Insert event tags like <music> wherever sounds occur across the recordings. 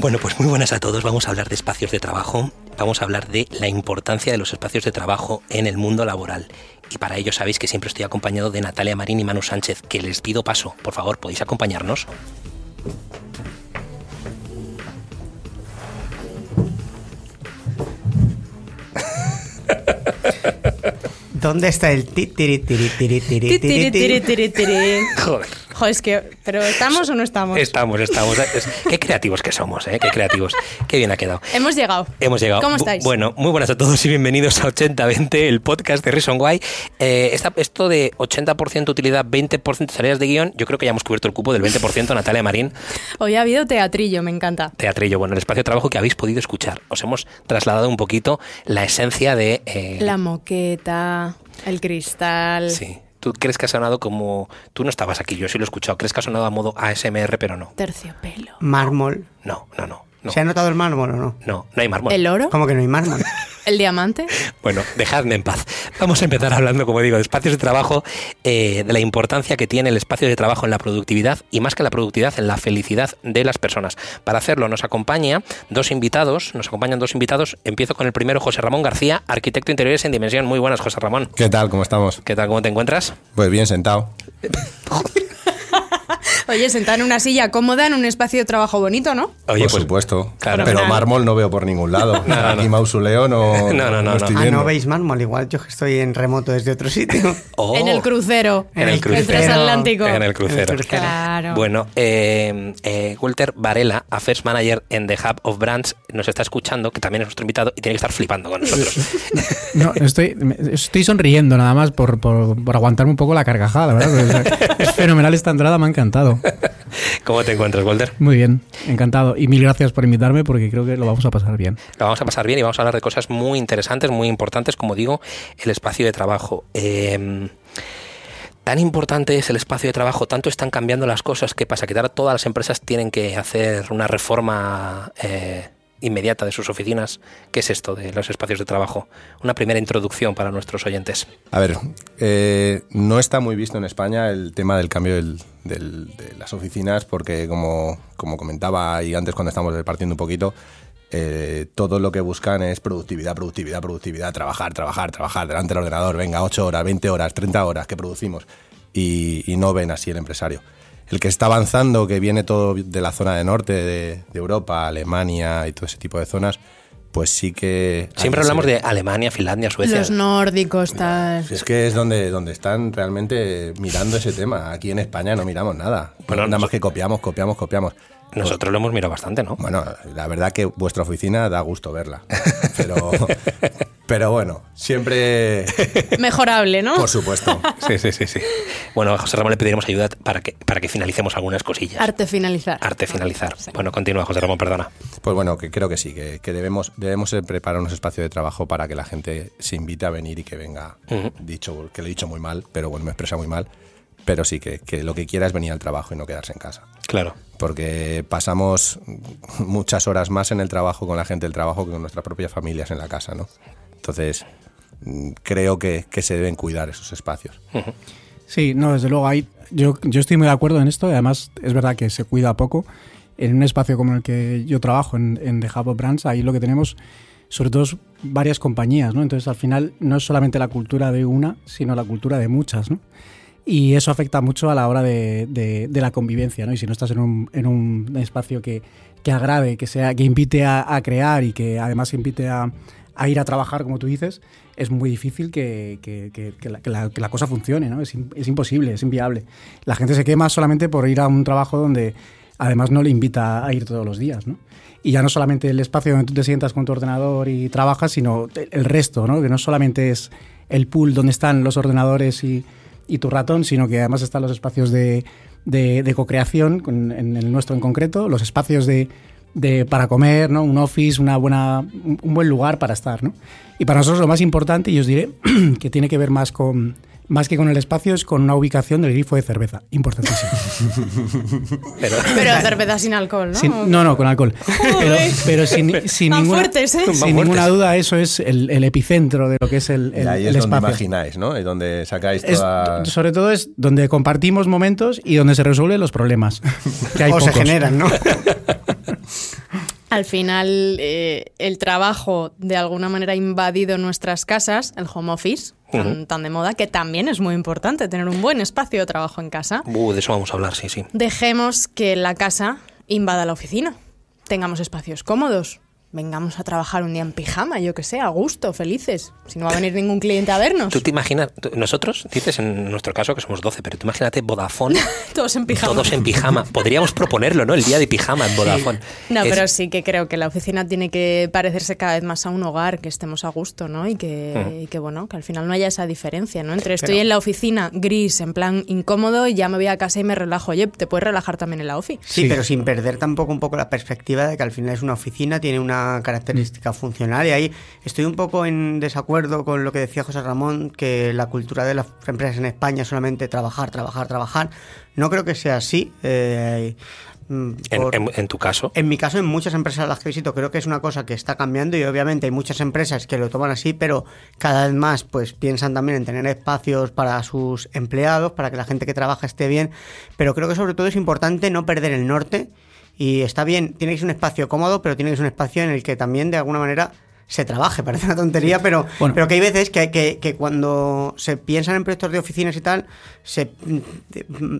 Bueno, pues muy buenas a todos. Vamos a hablar de espacios de trabajo. Vamos a hablar de la importancia de los espacios de trabajo en el mundo laboral. Y para ello sabéis que siempre estoy acompañado de Natalia Marín y Manu Sánchez, que les pido paso. Por favor, podéis acompañarnos. ¿Dónde está el tiri Joder, es que, ¿pero estamos o no estamos? Estamos, estamos. Qué creativos que somos, ¿eh? Qué creativos. Qué bien ha quedado. Hemos llegado. Hemos llegado. ¿Cómo estáis? bueno, muy buenas a todos y bienvenidos a 8020, el podcast de Reason Why. Eh, esto de 80% utilidad, 20% salidas de guión, yo creo que ya hemos cubierto el cupo del 20%, Natalia Marín. Hoy ha habido teatrillo, me encanta. Teatrillo, bueno, el espacio de trabajo que habéis podido escuchar. Os hemos trasladado un poquito la esencia de... Eh, la moqueta, el cristal... Sí ¿Tú crees que ha sonado como... Tú no estabas aquí, yo sí lo he escuchado. ¿Crees que ha sonado a modo ASMR, pero no? Terciopelo. Mármol. No, no, no. ¿Se ha notado el mármol o no? No, no hay mármol. ¿El oro? ¿Cómo que no hay mármol? <laughs> ¿El diamante? <laughs> Bueno, dejadme en paz. Vamos a empezar hablando, como digo, de espacios de trabajo, eh, de la importancia que tiene el espacio de trabajo en la productividad y más que la productividad, en la felicidad de las personas. Para hacerlo nos acompaña dos invitados, nos acompañan dos invitados. Empiezo con el primero, José Ramón García, arquitecto interiores en Dimensión. Muy buenas, José Ramón. ¿Qué tal? ¿Cómo estamos? ¿Qué tal? ¿Cómo te encuentras? Pues bien, sentado. <laughs> Oye, sentar en una silla cómoda en un espacio de trabajo bonito, ¿no? Oye, por pues, supuesto. Claro. Pero mármol no veo por ningún lado. <laughs> no, no, no. mausoleo <laughs> no. No, no, no. ah, no veis mármol. Igual yo que estoy en remoto desde otro sitio. <laughs> Oh. en el crucero. En el crucero. En el crucero. Claro. Bueno, eh, eh, Walter Varela, Affairs Manager en The Hub of Brands, nos está escuchando, que también es nuestro invitado y tiene que estar flipando con nosotros. no, estoy, estoy sonriendo nada más por, por, aguantarme un poco la carcajada, ¿verdad? es fenomenal esta entrada, me ha encantado. <laughs> ¿Cómo te encuentras, Walter? Muy bien, encantado. Y mil gracias por invitarme porque creo que lo vamos a pasar bien. Lo vamos a pasar bien y vamos a hablar de cosas muy interesantes, muy importantes, como digo, el espacio de trabajo. Em, tan importante es el espacio de trabajo, tanto están cambiando las cosas que pasa que todas las empresas tienen que hacer una reforma eh, inmediata de sus oficinas, qué es esto de los espacios de trabajo. Una primera introducción para nuestros oyentes. A ver, eh, no está muy visto en España el tema del cambio de las oficinas porque, como, comentaba y antes cuando estamos repartiendo un poquito, eh, todo lo que buscan es productividad, productividad, productividad, trabajar, trabajar, trabajar delante del ordenador, venga, 8 horas, 20 horas, 30 horas que producimos y, y no ven así el empresario el que está avanzando, que viene todo de la zona de norte de, Europa, Alemania y todo ese tipo de zonas, pues sí que... Siempre hablamos de Alemania, Finlandia, Suecia. Los nórdicos, tal. Es que es donde, donde están realmente mirando ese tema. Aquí en España no miramos nada. Bueno, nada más que copiamos, copiamos, copiamos. Nosotros lo hemos mirado bastante, ¿no? Bueno, la verdad que vuestra oficina da gusto verla. Pero, <laughs> Pero bueno, siempre. <laughs> Mejorable, ¿no? Por supuesto. Sí, sí, sí, sí. Bueno, José Ramón le pediremos ayuda para que, para que finalicemos algunas cosillas. Arte finalizar. Arte finalizar. Bueno, continúa, José Ramón, perdona. Pues bueno, que creo que sí, que, debemos, debemos eh, preparar un espacio de trabajo para que la gente se invite a venir y que venga. Dicho, que lo he dicho muy mal, pero bueno, me expresa muy mal. Pero sí, que, que lo que quiera es venir al trabajo y no quedarse en casa. Claro. Porque pasamos muchas horas más en el trabajo con la gente del trabajo que con nuestras propias familias en la casa, ¿no? Entonces, mm, creo que, que se deben cuidar esos espacios. Sí, no, desde luego, hay, yo, yo estoy muy de acuerdo en esto además es verdad que se cuida poco. En un espacio como el que yo trabajo, en, en The Hub of Brands, ahí lo que tenemos sobre todo varias compañías, ¿no? Entonces al final no es solamente la cultura de una, sino la cultura de muchas, ¿no? Y eso afecta mucho a la hora de, de, la convivencia, ¿no? Y si no estás en un, en un espacio que, que agrade, que, sea, que invite a, a crear y que además invite a, a ir a trabajar, como tú dices, es muy difícil que, la, cosa funcione, ¿no? Es, imposible, es inviable. La gente se quema solamente por ir a un trabajo donde además no le invita a ir todos los días, ¿no? Y ya no solamente el espacio donde tú te sientas con tu ordenador y trabajas, sino el resto, ¿no? Que no solamente es el pool donde están los ordenadores y, tu ratón, sino que además están los espacios de, co-creación, en el nuestro en concreto, los espacios de de, para comer, un office, una buena, un buen lugar para estar. Y para nosotros lo más importante, y os diré <clears throat> que tiene que ver más con, más que con el espacio, es con una ubicación del grifo de cerveza. Importantísimo. <laughs> pero, pero cerveza sin alcohol, ¿no? no, no, con alcohol. pero, sin, sin, ninguna, ¿eh? duda, eso es el, epicentro de lo que es el, el, es espacio. imagináis, ¿no? Es donde sacáis Sobre todo es donde compartimos momentos y donde se resuelven los problemas. <laughs> Que hay o se generan, ¿no? <laughs> al final eh, el trabajo de alguna manera ha invadido nuestras casas, el home office, tan, de moda, que también es muy importante tener un buen espacio de trabajo en casa. Uh, de eso vamos a hablar, sí, sí. Dejemos que la casa invada la oficina. Tengamos espacios cómodos, vengamos a trabajar un día en pijama, yo que sé, a gusto, felices, si no va a venir ningún cliente a vernos. Tú te imaginas, nosotros, dices en nuestro caso que somos 12, pero tú imagínate Vodafone. <laughs> todos en pijama. Todos en pijama. Podríamos proponerlo, ¿no? El día de pijama en Vodafone. No, pero sí que creo que la oficina tiene que parecerse cada vez más a un hogar, que estemos a gusto, ¿no? Y que, mm. bueno, que al final no haya esa diferencia, ¿no? Entre estoy en la oficina gris, en plan incómodo, y ya me voy a casa y me relajo. Oye, te puedes relajar también en la ofi. sí, pero sin perder tampoco un poco la perspectiva de que al final es una oficina, tiene una característica funcional y ahí estoy un poco en desacuerdo con lo que decía José Ramón, que la cultura de las empresas en España es solamente trabajar, trabajar, trabajar. No creo que sea así. Eh, mm, en, tu caso? En mi caso, en muchas empresas las que visito, creo que es una cosa que está cambiando y obviamente hay muchas empresas que lo toman así, pero cada vez más pues piensan también en tener espacios para sus empleados, para que la gente que trabaja esté bien, pero creo que sobre todo es importante no perder el norte y está bien, tienes un espacio cómodo, pero tiene un espacio en el que también de alguna manera se trabaje. <laughs> Parece una tontería, pero, pero que hay veces que, que, que, cuando se piensan en proyectos de oficinas y tal, se,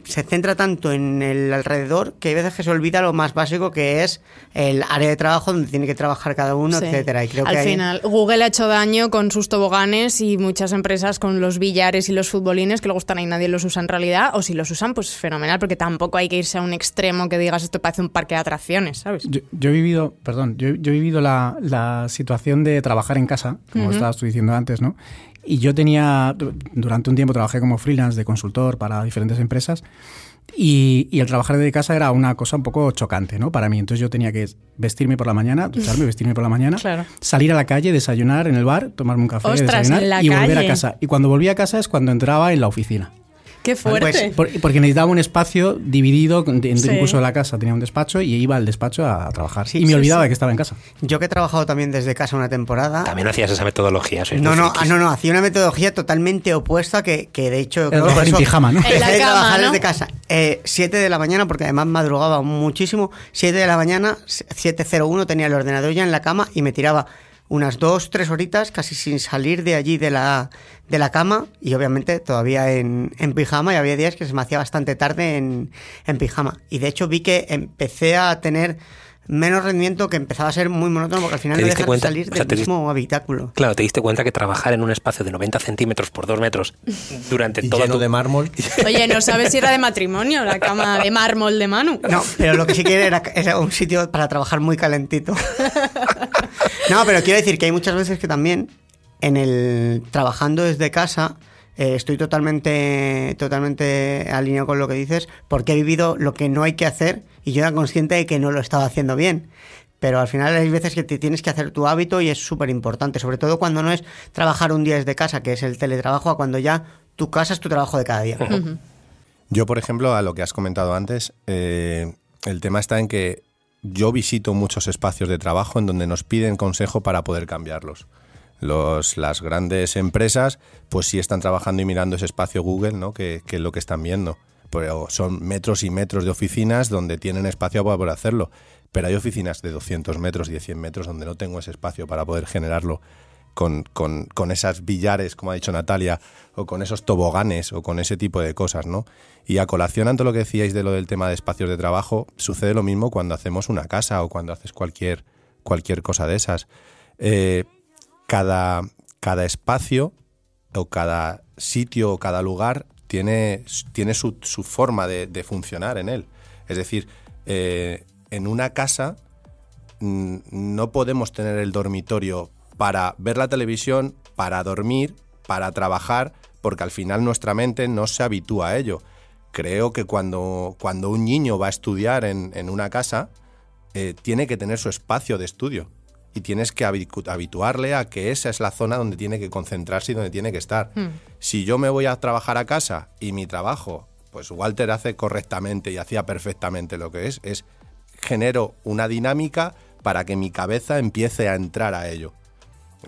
se centra tanto en el alrededor que hay veces que se olvida lo más básico que es el área de trabajo donde tiene que trabajar cada uno, etcétera. Y creo Al final, Google ha hecho daño con sus toboganes y muchas empresas con los billares y los futbolines que luego están ahí, nadie los usa en realidad, o si los usan, pues es fenomenal, porque tampoco hay que irse a un extremo que digas esto parece un parque de atracciones, ¿sabes? Yo, he vivido, perdón, yo, he vivido la, la situación de trabajar en casa, como estaba estabas tú diciendo antes, ¿no? Y yo tenía, durante un tiempo trabajé como freelance de consultor para diferentes empresas. Y, el trabajar de casa era una cosa un poco chocante, ¿no? Para mí. Entonces yo tenía que vestirme por la mañana, ducharme, vestirme por la mañana, salir a la calle, desayunar en el bar, tomarme un café, y volver a casa. Y cuando volví a casa es cuando entraba en la oficina. Qué pues, fuerte. Pues, porque necesitaba un espacio dividido incluso la casa. Tenía un despacho y iba al despacho a, trabajar. y me olvidaba que estaba en casa. Yo que he trabajado también desde casa una temporada. También hacías esa metodología. No, no, ah, no, no, hacía una metodología totalmente opuesta que, que de hecho. en pijama, ¿no? la desde casa. 7 eh, de la mañana, porque además madrugaba muchísimo. 7 de la mañana, 7.01 tenía el ordenador ya en la cama y me tiraba unas dos, tres horitas casi sin salir de allí de la, de la cama y obviamente todavía en, pijama y había días que se me hacía bastante tarde en, en pijama. Y de hecho vi que empecé a tener menos rendimiento que empezaba a ser muy monótono porque al final no dejas salir o mismo habitáculo. Claro, te diste cuenta que trabajar en un espacio de 90 centímetros por 2 metros durante todo tu... de mármol. <laughs> Oye, no sabes si era de matrimonio la cama de mármol de Manu. No, pero lo que sí que era, un sitio para trabajar muy calentito. No, pero quiero decir que hay muchas veces que también en el trabajando desde casa eh, estoy totalmente totalmente alineado con lo que dices porque he vivido lo que no hay que hacer y yo era consciente de que no lo estaba haciendo bien. Pero al final hay veces que te tienes que hacer tu hábito y es súper importante, sobre todo cuando no es trabajar un día desde casa, que es el teletrabajo, a cuando ya tu casa es tu trabajo de cada día. Yo, por ejemplo, a lo que has comentado antes, eh, el tema está en que yo visito muchos espacios de trabajo en donde nos piden consejo para poder cambiarlos. las grandes empresas, pues sí están trabajando y mirando ese espacio Google, ¿no? Que, que, es lo que están viendo son metros y metros de oficinas donde tienen espacio para poder hacerlo. Pero hay oficinas de 200 metros 100 metros donde no tengo ese espacio para poder generarlo con, esas billares, como ha dicho Natalia, o con esos toboganes o con ese tipo de cosas, ¿no? Y a colación ante lo que decíais de lo del tema de espacios de trabajo, sucede lo mismo cuando hacemos una casa o cuando haces cualquier, cualquier cosa de esas. Eh, cada, cada espacio o cada sitio o cada lugar tiene, tiene su, forma de, funcionar en él. Es decir, eh, en una casa mm, no podemos tener el dormitorio para ver la televisión, para dormir, para trabajar, porque al final nuestra mente no se habitúa a ello. Creo que cuando, cuando un niño va a estudiar en, una casa, eh, tiene que tener su espacio de estudio y tienes que habituarle a que esa es la zona donde tiene que concentrarse y donde tiene que estar. Hmm. Si yo me voy a trabajar a casa y mi trabajo, pues Walter hace correctamente y hacía perfectamente lo que es, es genero una dinámica para que mi cabeza empiece a entrar a ello.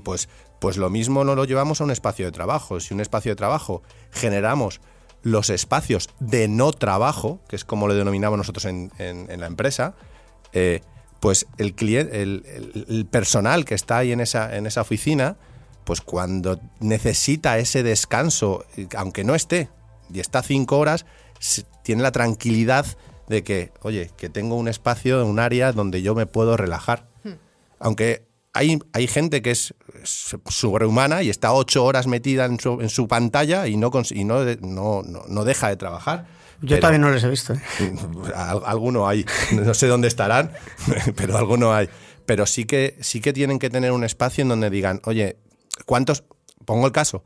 Pues, pues lo mismo no lo llevamos a un espacio de trabajo. Si un espacio de trabajo generamos los espacios de no trabajo, que es como lo denominamos nosotros en, la empresa, eh, pues el, cliente, el, personal que está ahí en esa, en esa oficina, pues cuando necesita ese descanso, aunque no esté, y está cinco horas, tiene la tranquilidad de que, oye, que tengo un espacio, un área donde yo me puedo relajar. Hmm. Aunque hay, hay, gente que es sobrehumana y está ocho horas metida en su, pantalla y, no, y no, no, no, deja de trabajar yo todavía no les he visto. ¿eh? <laughs> Alguno hay, no sé dónde estarán, <laughs> pero alguno hay. Pero sí que, sí que tienen que tener un espacio en donde digan, oye, ¿cuántos? Pongo el caso.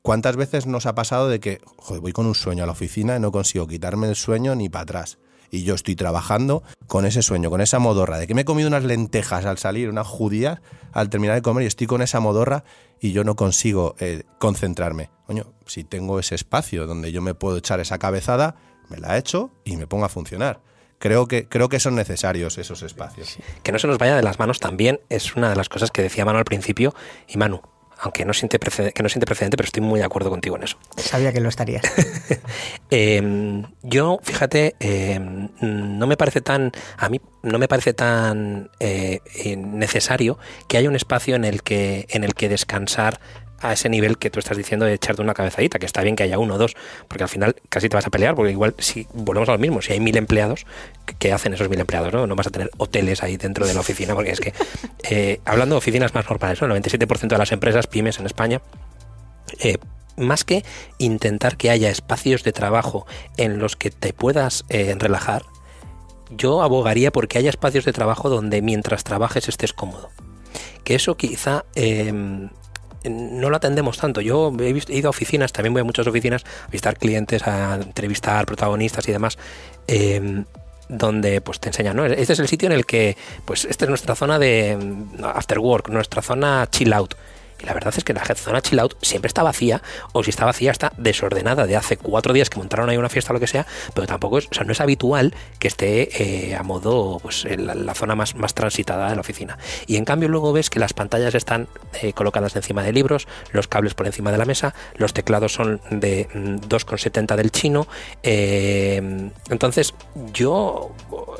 ¿Cuántas veces nos ha pasado de que, joder, voy con un sueño a la oficina y no consigo quitarme el sueño ni para atrás? Y yo estoy trabajando con ese sueño, con esa modorra, de que me he comido unas lentejas al salir, unas judías al terminar de comer y estoy con esa modorra y yo no consigo eh, concentrarme. Coño, si tengo ese espacio donde yo me puedo echar esa cabezada, me la hecho y me ponga a funcionar. Creo que, creo que son necesarios esos espacios. Que no se nos vaya de las manos también es una de las cosas que decía Manu al principio. Y Manu, aunque no siente que no siente precedente, pero estoy muy de acuerdo contigo en eso. Sabía que lo estaría <laughs> em, yo, fíjate, em, no me parece tan, a mí no me parece tan eh, eh, necesario que haya un espacio en el que, en el que descansar a ese nivel que tú estás diciendo de echarte una cabezadita, que está bien que haya uno o dos, porque al final casi te vas a pelear, porque igual si volvemos a lo mismo, si hay mil empleados, ¿qué hacen esos mil empleados? No, no vas a tener hoteles ahí dentro de la oficina, porque es que, <laughs> eh, hablando de oficinas más normales, el 97% de las empresas pymes en España, eh, más que intentar que haya espacios de trabajo en los que te puedas eh, relajar, yo abogaría porque haya espacios de trabajo donde mientras trabajes estés cómodo. Que eso quizá em, no lo atendemos tanto. Yo he, ido a oficinas, también voy a muchas oficinas a visitar clientes, a entrevistar protagonistas y demás. Em, donde pues te enseñan, Este es el sitio en el que, pues, esta es nuestra zona de after work, nuestra zona chill out la verdad es que la zona chill out siempre está vacía, o si está vacía, está desordenada de hace cuatro días que montaron ahí una fiesta o lo que sea, pero tampoco es, o sea, no es habitual que esté eh, a modo, pues, en la, zona más, más transitada de la oficina. Y en cambio, luego ves que las pantallas están eh, colocadas encima de libros, los cables por encima de la mesa, los teclados son de 2,70 mm, del chino. Em, entonces, yo,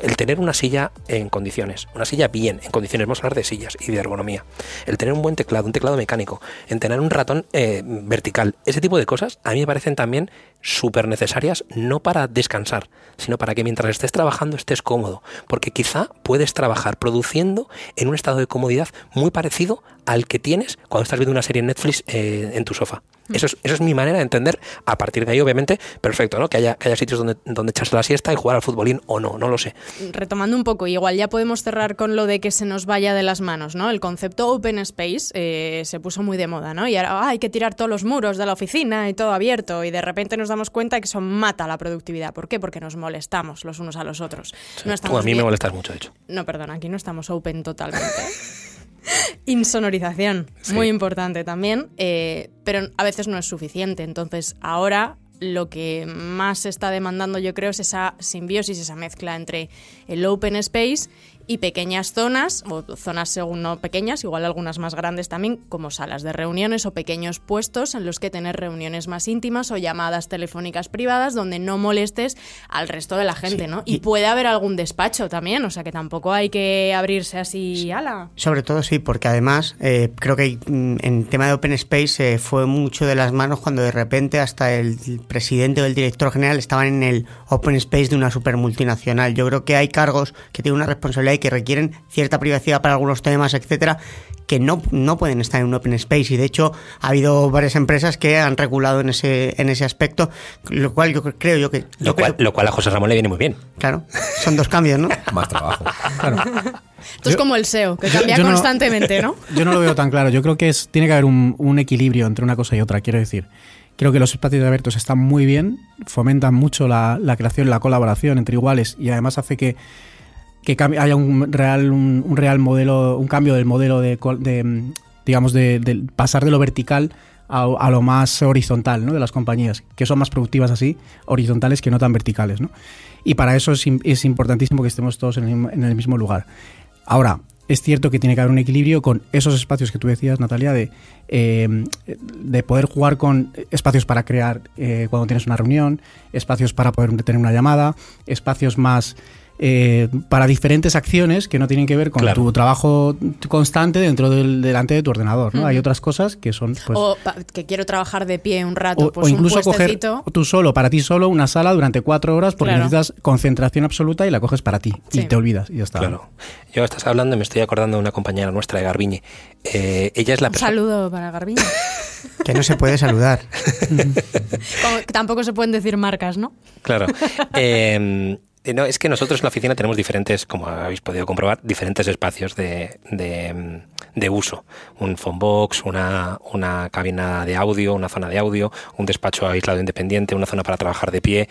el tener una silla en condiciones, una silla bien, en condiciones, vamos a hablar de sillas y de ergonomía, el tener un buen teclado, un teclado me mecánico, en tener un ratón eh, vertical. Ese tipo de cosas a mí me parecen también súper necesarias, no para descansar, sino para que mientras estés trabajando estés cómodo, porque quizá puedes trabajar produciendo en un estado de comodidad muy parecido al que tienes cuando estás viendo una serie en Netflix eh, en tu sofá. Mm. Eso es, eso es, mi manera de entender. A partir de ahí, obviamente, perfecto, ¿no? Que haya, que haya sitios donde, donde echarse la siesta y jugar al futbolín o no, no lo sé. Retomando un poco, igual ya podemos cerrar con lo de que se nos vaya de las manos, ¿no? El concepto open space eh, se puso muy de moda, ¿no? Y ahora ah, hay que tirar todos los muros de la oficina y todo abierto y de repente nos damos cuenta que eso mata la productividad. ¿Por qué? Porque nos molestamos los unos a los otros. no estamos a mí me molestas mucho, de hecho. No, perdón, aquí no estamos open totalmente. <laughs> Insonorización, muy importante también, eh, pero a veces no es suficiente. Entonces, ahora lo que más se está demandando, yo creo, es esa simbiosis, esa mezcla entre el open space y pequeñas zonas, o zonas según no pequeñas, igual algunas más grandes también, como salas de reuniones o pequeños puestos en los que tener reuniones más íntimas o llamadas telefónicas privadas donde no molestes al resto de la gente, ¿no? Y, puede haber algún despacho también, o sea que tampoco hay que abrirse así ala. Sobre todo sí, porque además eh, creo que mm, en tema de Open Space eh, fue mucho de las manos cuando de repente hasta el presidente o el director general estaban en el Open Space de una super multinacional. Yo creo que hay cargos que tienen una responsabilidad que requieren cierta privacidad para algunos temas, etcétera, que no, no pueden estar en un open space. Y de hecho, ha habido varias empresas que han regulado en ese, en ese aspecto, lo cual yo creo yo que. Lo, cual, a José Ramón le viene muy bien. Claro, son dos cambios, ¿no? <laughs> Más trabajo. Esto es como el SEO, que cambia constantemente, no, <laughs> Yo no lo veo tan claro. Yo creo que es, tiene que haber un, equilibrio entre una cosa y otra, quiero decir. Creo que los espacios abiertos están muy bien, fomentan mucho la, la, creación, la colaboración entre iguales y además hace que que haya un real, un, real modelo, un cambio del modelo de, digamos, de, pasar de lo vertical a, lo más horizontal, ¿no? De las compañías, que son más productivas así, horizontales que no tan verticales, ¿no? Y para eso es, importantísimo que estemos todos en el, mismo lugar. Ahora, es cierto que tiene que haber un equilibrio con esos espacios que tú decías, Natalia, de, em, de poder jugar con espacios para crear eh, cuando tienes una reunión, espacios para poder tener una llamada, espacios más eh, para diferentes acciones que no tienen que ver con tu trabajo constante dentro del, delante de tu ordenador. ¿no? Hay otras cosas que son... Pues, o que quiero trabajar de pie un rato. O, pues o incluso coger tú solo, para ti solo, una sala durante cuatro horas porque necesitas concentración absoluta y la coges para ti. Y te olvidas y ya está. Claro. Yo estás hablando y me estoy acordando de una compañera nuestra de Garbiñe. Eh, ella es la un saludo para Garbiñe. <laughs> que no se puede saludar. <laughs> tampoco se pueden decir marcas, ¿no? Claro. Eh, <laughs> Eh, no, es que nosotros en la oficina tenemos diferentes, como habéis podido comprobar, diferentes espacios de, de, uso. Un phone box, una, una cabina de audio, una zona de audio, un despacho aislado independiente, una zona para trabajar de pie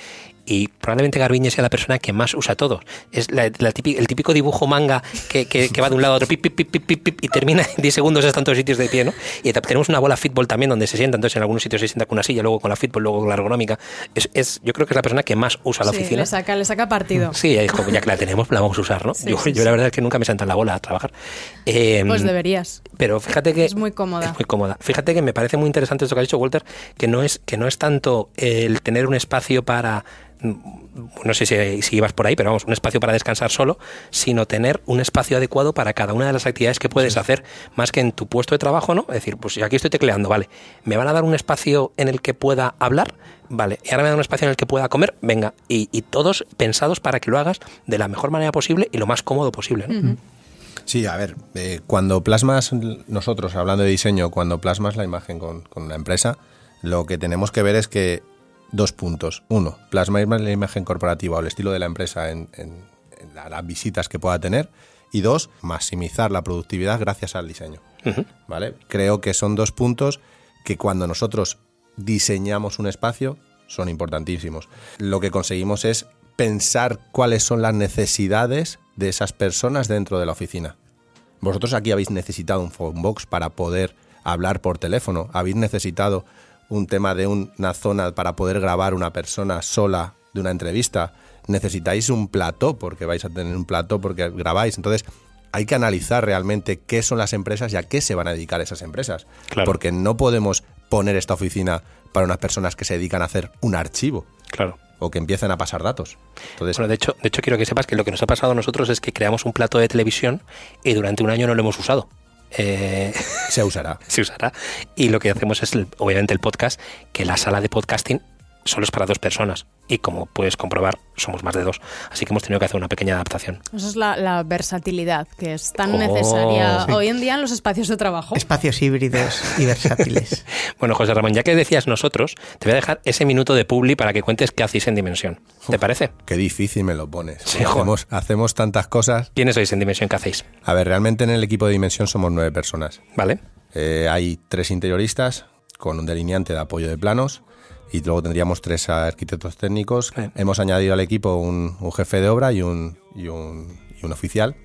y probablemente Garbiñe sea la persona que más usa todo. Es la, el típico dibujo manga que, va de un lado a otro pip, pip, pip, pip, pip, y termina en 10 segundos hasta en todos sitios de pie. ¿no? Y tenemos una bola fútbol también donde se sienta, entonces en algunos sitios se sienta con una silla, luego con la fútbol, luego con la ergonómica. Es, yo creo que es la persona que más usa la oficina. Le saca, le saca partido. Sí, ya, que la tenemos, la vamos a usar. ¿no? yo, la verdad es que nunca me salta en la bola a trabajar. Em, pues deberías. Pero fíjate que... Es muy cómoda. Es muy cómoda. Fíjate que me parece muy interesante esto que ha dicho Walter, que no es, que no es tanto el tener un espacio para Mm, no sé si, ibas por ahí, pero vamos, un espacio para descansar solo, sino tener un espacio adecuado para cada una de las actividades que puedes hacer, más que en tu puesto de trabajo, ¿no? Es decir, pues aquí estoy tecleando, vale, me van a dar un espacio en el que pueda hablar, vale, y ahora me dan un espacio en el que pueda comer, venga, y, todos pensados para que lo hagas de la mejor manera posible y lo más cómodo posible, Sí, a ver, eh, cuando plasmas, nosotros hablando de diseño, cuando plasmas la imagen con, la empresa, lo que tenemos que ver es que dos puntos. Uno, plasmar la imagen corporativa o el estilo de la empresa en, las visitas que pueda tener. Y dos, maximizar la productividad gracias al diseño. ¿Vale? Creo que son dos puntos que cuando nosotros diseñamos un espacio son importantísimos. Lo que conseguimos es pensar cuáles son las necesidades de esas personas dentro de la oficina. Vosotros aquí habéis necesitado un phone box para poder hablar por teléfono, habéis necesitado un tema de una zona para poder grabar una persona sola de una entrevista, necesitáis un plató porque vais a tener un plató porque grabáis. Entonces, hay que analizar realmente qué son las empresas y a qué se van a dedicar esas empresas. Porque no podemos poner esta oficina para unas personas que se dedican a hacer un archivo. Claro. O que empiecen a pasar datos. Entonces, de hecho, de hecho, quiero que sepas que lo que nos ha pasado a nosotros es que creamos un plato de televisión y durante un año no lo hemos usado. Eh, se usará. <laughs> se usará. Y lo que hacemos es, obviamente, el podcast, que la sala de podcasting solo es para dos personas y como puedes comprobar somos más de dos, así que hemos tenido que hacer una pequeña adaptación. Esa es la, versatilidad que es tan oh, necesaria hoy en día en los espacios de trabajo. Espacios híbridos y versátiles. <laughs> bueno, José Ramón, ya que decías nosotros, te voy a dejar ese minuto de publi para que cuentes qué hacéis en Dimensión. ¿Te parece? Qué difícil me lo pones. hacemos, tantas cosas. ¿Quiénes sois en Dimensión? ¿Qué hacéis? A ver, realmente en el equipo de Dimensión somos nueve personas. Vale. Eh, hay tres interioristas con un delineante de apoyo de planos y luego tendríamos tres arquitectos técnicos. Hemos añadido al equipo un, jefe de obra y un, y un, oficial.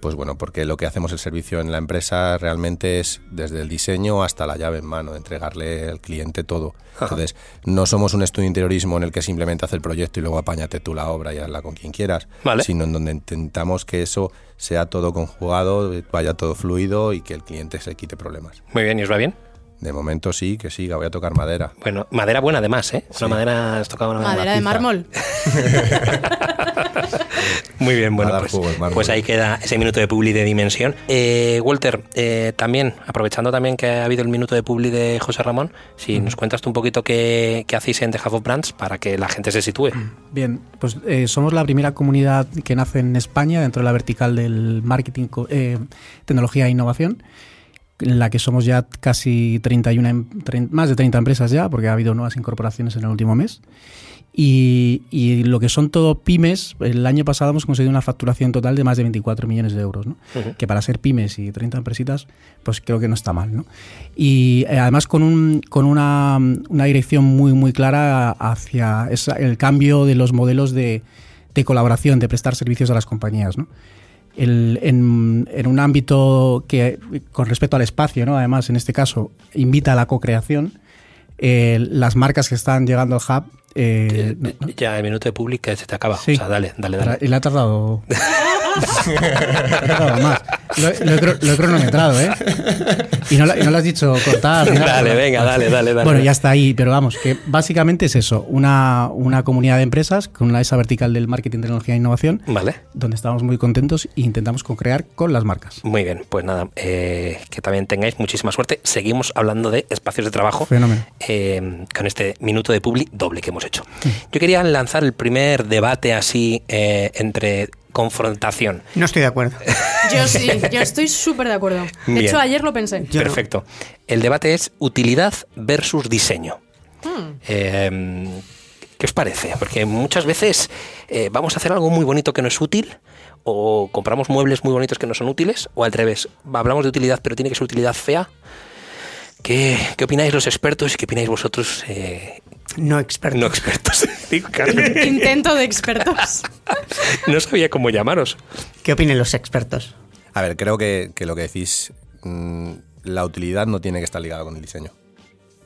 Pues bueno, porque lo que hacemos el servicio en la empresa realmente es desde el diseño hasta la llave en mano, entregarle al cliente todo. Entonces, no somos un estudio de interiorismo en el que simplemente hace el proyecto y luego apáñate tú la obra y hazla con quien quieras, vale. sino en donde intentamos que eso sea todo conjugado, vaya todo fluido y que el cliente se quite problemas. Muy bien, ¿y os va bien? De momento sí, que siga, voy a tocar madera. Bueno, madera buena además, ¿eh? Una madera, has tocado una madera. de mármol. <laughs> Muy bien, bueno, pues, pues, ahí queda ese minuto de publi de dimensión. Eh, Walter, eh, también, aprovechando también que ha habido el minuto de publi de José Ramón, si nos cuentas tú un poquito qué, qué hacéis en The Half of Brands para que la gente se sitúe. Mm, bien, pues eh, somos la primera comunidad que nace en España dentro de la vertical del marketing, tecnología e innovación en la que somos ya casi 31, em, más de 30 empresas ya, porque ha habido nuevas incorporaciones en el último mes. Y, lo que son todo pymes, el año pasado hemos conseguido una facturación total de más de 24 millones de euros, ¿no? que para ser pymes y 30 empresitas, pues creo que no está mal. ¿no? Y eh, además con, una, dirección muy, muy clara hacia el cambio de los modelos de, de colaboración, de prestar servicios a las compañías. ¿no? en, un ámbito que, con respecto al espacio, además en este caso, invita a la co-creación, eh, las marcas que están llegando al hub eh, eh, ya el minuto de pública se te acaba. O sea, dale, dale, dale. Y le ha tardado. <laughs> ha tardado más. Lo, he cronometrado, ¿eh? Y no, lo has dicho cortar. dale, venga, dale, dale, dale. Bueno, ya está ahí, pero vamos, que básicamente es eso: una, una comunidad de empresas con la esa vertical del marketing, tecnología e innovación. Vale. Donde estamos muy contentos e intentamos co-crear con las marcas. Muy bien, pues nada, eh, que también tengáis muchísima suerte. Seguimos hablando de espacios de trabajo. Fenómeno. con este minuto de publi doble que hemos hecho. Yo quería lanzar el primer debate así eh, entre confrontación. No estoy de acuerdo. <laughs> Yo sí, yo estoy súper de acuerdo. De hecho, ayer lo pensé. Perfecto. El debate es utilidad versus diseño. Hmm. Eh, ¿Qué os parece? Porque muchas veces eh, vamos a hacer algo muy bonito que no es útil, o compramos muebles muy bonitos que no son útiles, o al revés, hablamos de utilidad pero tiene que ser utilidad fea. ¿Qué, opináis los expertos y qué opináis vosotros? Eh, no expertos. No expertos. <laughs> <laughs> Intento de expertos. <laughs> no sabía cómo llamaros. ¿Qué opinan los expertos? A ver, creo que, lo que decís, mm, la utilidad no tiene que estar ligada con el diseño.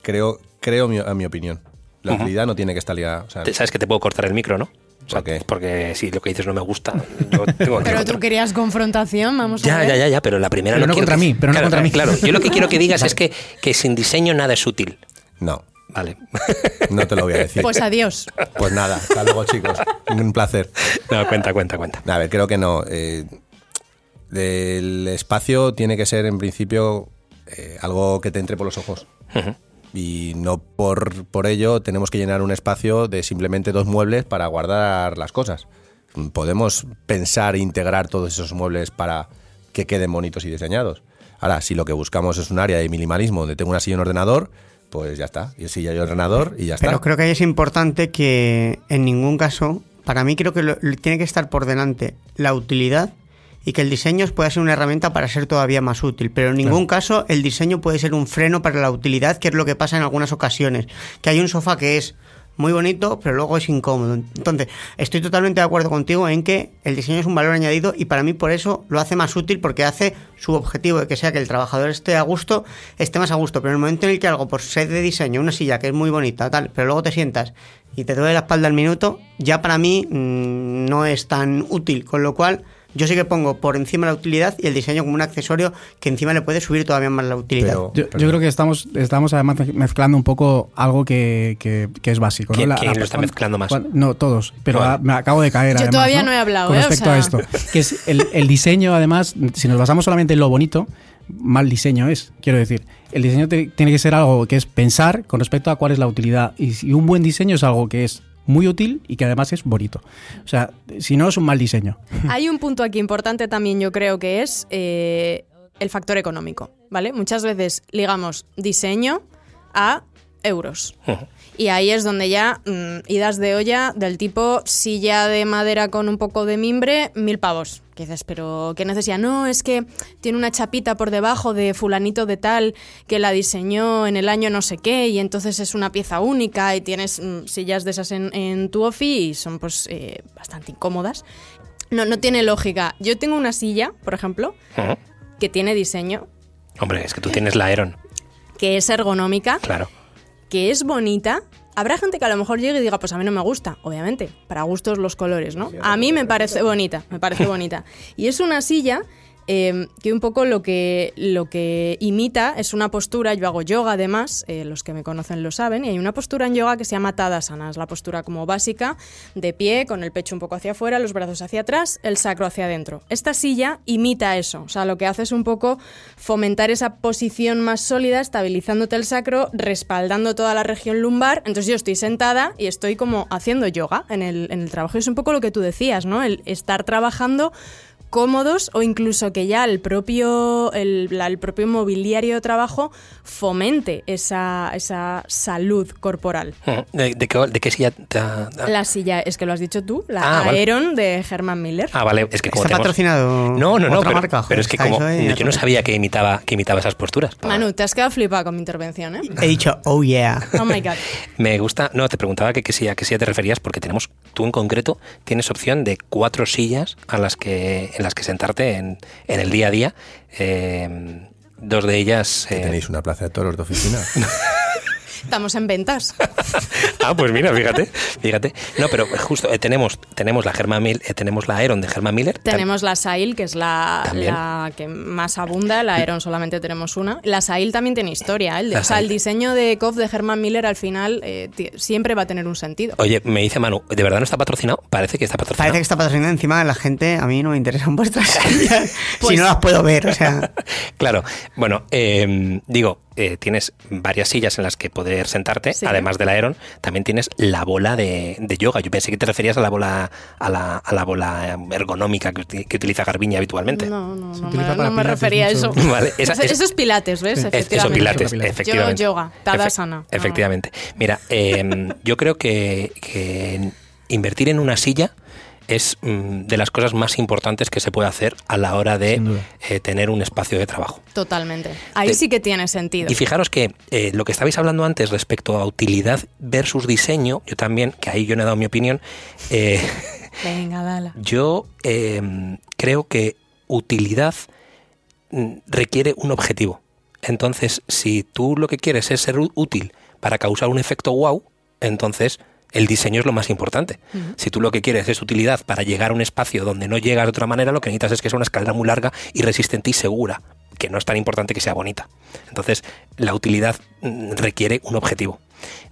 Creo, creo a mi opinión. La utilidad no tiene que estar ligada. Sabes que te puedo cortar el micro, ¿no? O sea, Porque si sí, lo que dices no me gusta. <laughs> pero tú querías confrontación, vamos ya, a ver. Ya, ya, ya, pero la primera pero no, no contra mí, pero no contra mí. Claro, yo lo que quiero que digas es que, <laughs> que sin diseño nada es útil. No. Vale. No te lo voy a decir. Pues adiós. Pues nada, hasta luego, chicos. Un placer. No, cuenta, cuenta, cuenta. A ver, creo que no. Eh, el espacio tiene que ser, en principio, eh, algo que te entre por los ojos. Ajá y no por, por ello tenemos que llenar un espacio de simplemente dos muebles para guardar las cosas. Podemos pensar e integrar todos esos muebles para que queden bonitos y diseñados. Ahora, si lo que buscamos es un área de minimalismo donde tengo una silla y un ordenador, pues ya está. y silla y ordenador y ya está. Pero creo que ahí es importante que en ningún caso, para mí creo que tiene que estar por delante la utilidad y que el diseño pueda ser una herramienta para ser todavía más útil. Pero en ningún caso el diseño puede ser un freno para la utilidad, que es lo que pasa en algunas ocasiones. Que hay un sofá que es muy bonito, pero luego es incómodo. Entonces, estoy totalmente de acuerdo contigo en que el diseño es un valor añadido y para mí por eso lo hace más útil porque hace su objetivo de que sea que el trabajador esté a gusto, esté más a gusto. Pero en el momento en el que algo por ser de diseño, una silla que es muy bonita, tal, pero luego te sientas y te duele la espalda al minuto, ya para mí mm, no es tan útil. Con lo cual, yo sí que pongo por encima la utilidad y el diseño como un accesorio que encima le puede subir todavía más la utilidad. yo, creo que estamos, estamos además mezclando un poco algo que, es básico. ¿no? ¿Quién, lo está mezclando más? No, todos, pero me acabo de caer. Yo todavía ¿no? he hablado. Con ¿eh? respecto a esto, que es el, diseño, además, si nos basamos solamente en lo bonito, mal diseño es, quiero decir. El diseño tiene que ser algo que es pensar con respecto a cuál es la utilidad. Y, y, un buen diseño es algo que es muy útil y que además es bonito. O sea, si no es un mal diseño. <laughs> Hay un punto aquí importante también, yo creo que es eh, el factor económico, ¿vale? Muchas veces ligamos diseño a euros. Y ahí es donde ya mm, idas de olla del tipo silla de madera con un poco de mimbre, mil pavos. Que dices, pero ¿qué necesidad? No, es que tiene una chapita por debajo de fulanito de tal que la diseñó en el año no sé qué y entonces es una pieza única y tienes mm, sillas de esas en, tu office y son pues eh, bastante incómodas. No, no tiene lógica. Yo tengo una silla, por ejemplo, que tiene diseño. Hombre, es que tú tienes la Aeron. Que es ergonómica. Claro que es bonita, habrá gente que a lo mejor llegue y diga, pues a mí no me gusta, obviamente, para gustos los colores, ¿no? A mí me parece bonita, me parece bonita. Y es una silla Em, que un poco lo que, lo que imita es una postura, yo hago yoga además, eh, los que me conocen lo saben, y hay una postura en yoga que se llama Tadasana, es la postura como básica, de pie, con el pecho un poco hacia afuera, los brazos hacia atrás, el sacro hacia adentro. Esta silla imita eso, o sea, lo que hace es un poco fomentar esa posición más sólida, estabilizándote el sacro, respaldando toda la región lumbar, entonces yo estoy sentada y estoy como haciendo yoga en el, en el trabajo, es un poco lo que tú decías, ¿no? El estar trabajando cómodos o incluso que ya el propio, el, propio mobiliario de trabajo fomente esa, esa salud corporal. Mm, ¿De, qué, silla? Te ha, La silla, es que lo has dicho tú, la ah, Aeron de Herman Miller. Ah, vale, es que como Está patrocinado. No, no, no, pero, es que como yo no sabía que imitaba, que imitaba esas posturas. Manu, te has quedado flipado con mi intervención, ¿eh? He dicho, oh yeah. Oh my God. <laughs> Me gusta, no, te preguntaba que, qué silla, qué silla te referías porque tenemos, tú en concreto, tienes opción de cuatro sillas a las que en las que sentarte en, en el día a día. Eh, dos de ellas... Eh, ¿Tenéis una plaza de toros de oficina? <laughs> Estamos en ventas. <laughs> ah, pues mira, fíjate, fíjate. No, pero justo eh, tenemos, tenemos la Germa eh, tenemos la Aeron de Germa Miller. Tenemos la Sail, que es la, que más abunda, la mm. Aeron solamente tenemos una. La Sail también tiene historia. ¿eh? El, o sea, el diseño de Kof de Germán Miller al final siempre va a tener un sentido. Oye, me dice Manu, ¿de verdad no está patrocinado? Parece que está patrocinado. Parece que está patrocinado encima la gente, a mí no me interesan <laughs> vuestras pues, si no las puedo ver, o sea. <laughs> claro, bueno, digo, eh, tienes varias sillas en las que poder sentarte, además de la Aeron, también tienes la bola de, de, yoga. Yo pensé que te referías a la bola, a la, bola eh, ergonómica que, utiliza Garbiña habitualmente. No, no, no, me, refería a eso. <laughs> Vale, eso es pilates, ¿ves? Efectivamente. Eso pilates, efectivamente. yoga, tadasana. efectivamente. Mira, em, yo creo que invertir en una silla es mm, de las cosas más importantes que se puede hacer a la hora de eh, tener un espacio de trabajo. Totalmente. Ahí sí que tiene sentido. Y fijaros que eh, lo que estabais hablando antes respecto a utilidad versus diseño, yo también, que ahí yo no he dado mi opinión, eh, <laughs> Venga, dala. yo creo que utilidad mm, requiere un objetivo. Entonces, si tú lo que quieres es ser útil para causar un efecto wow, entonces el diseño es lo más importante. Si tú lo que quieres es utilidad para llegar a un espacio donde no llegas de otra manera, lo que necesitas es que sea una escalera muy larga y resistente y segura, que no es tan importante que sea bonita. Entonces, la utilidad mm, requiere un objetivo.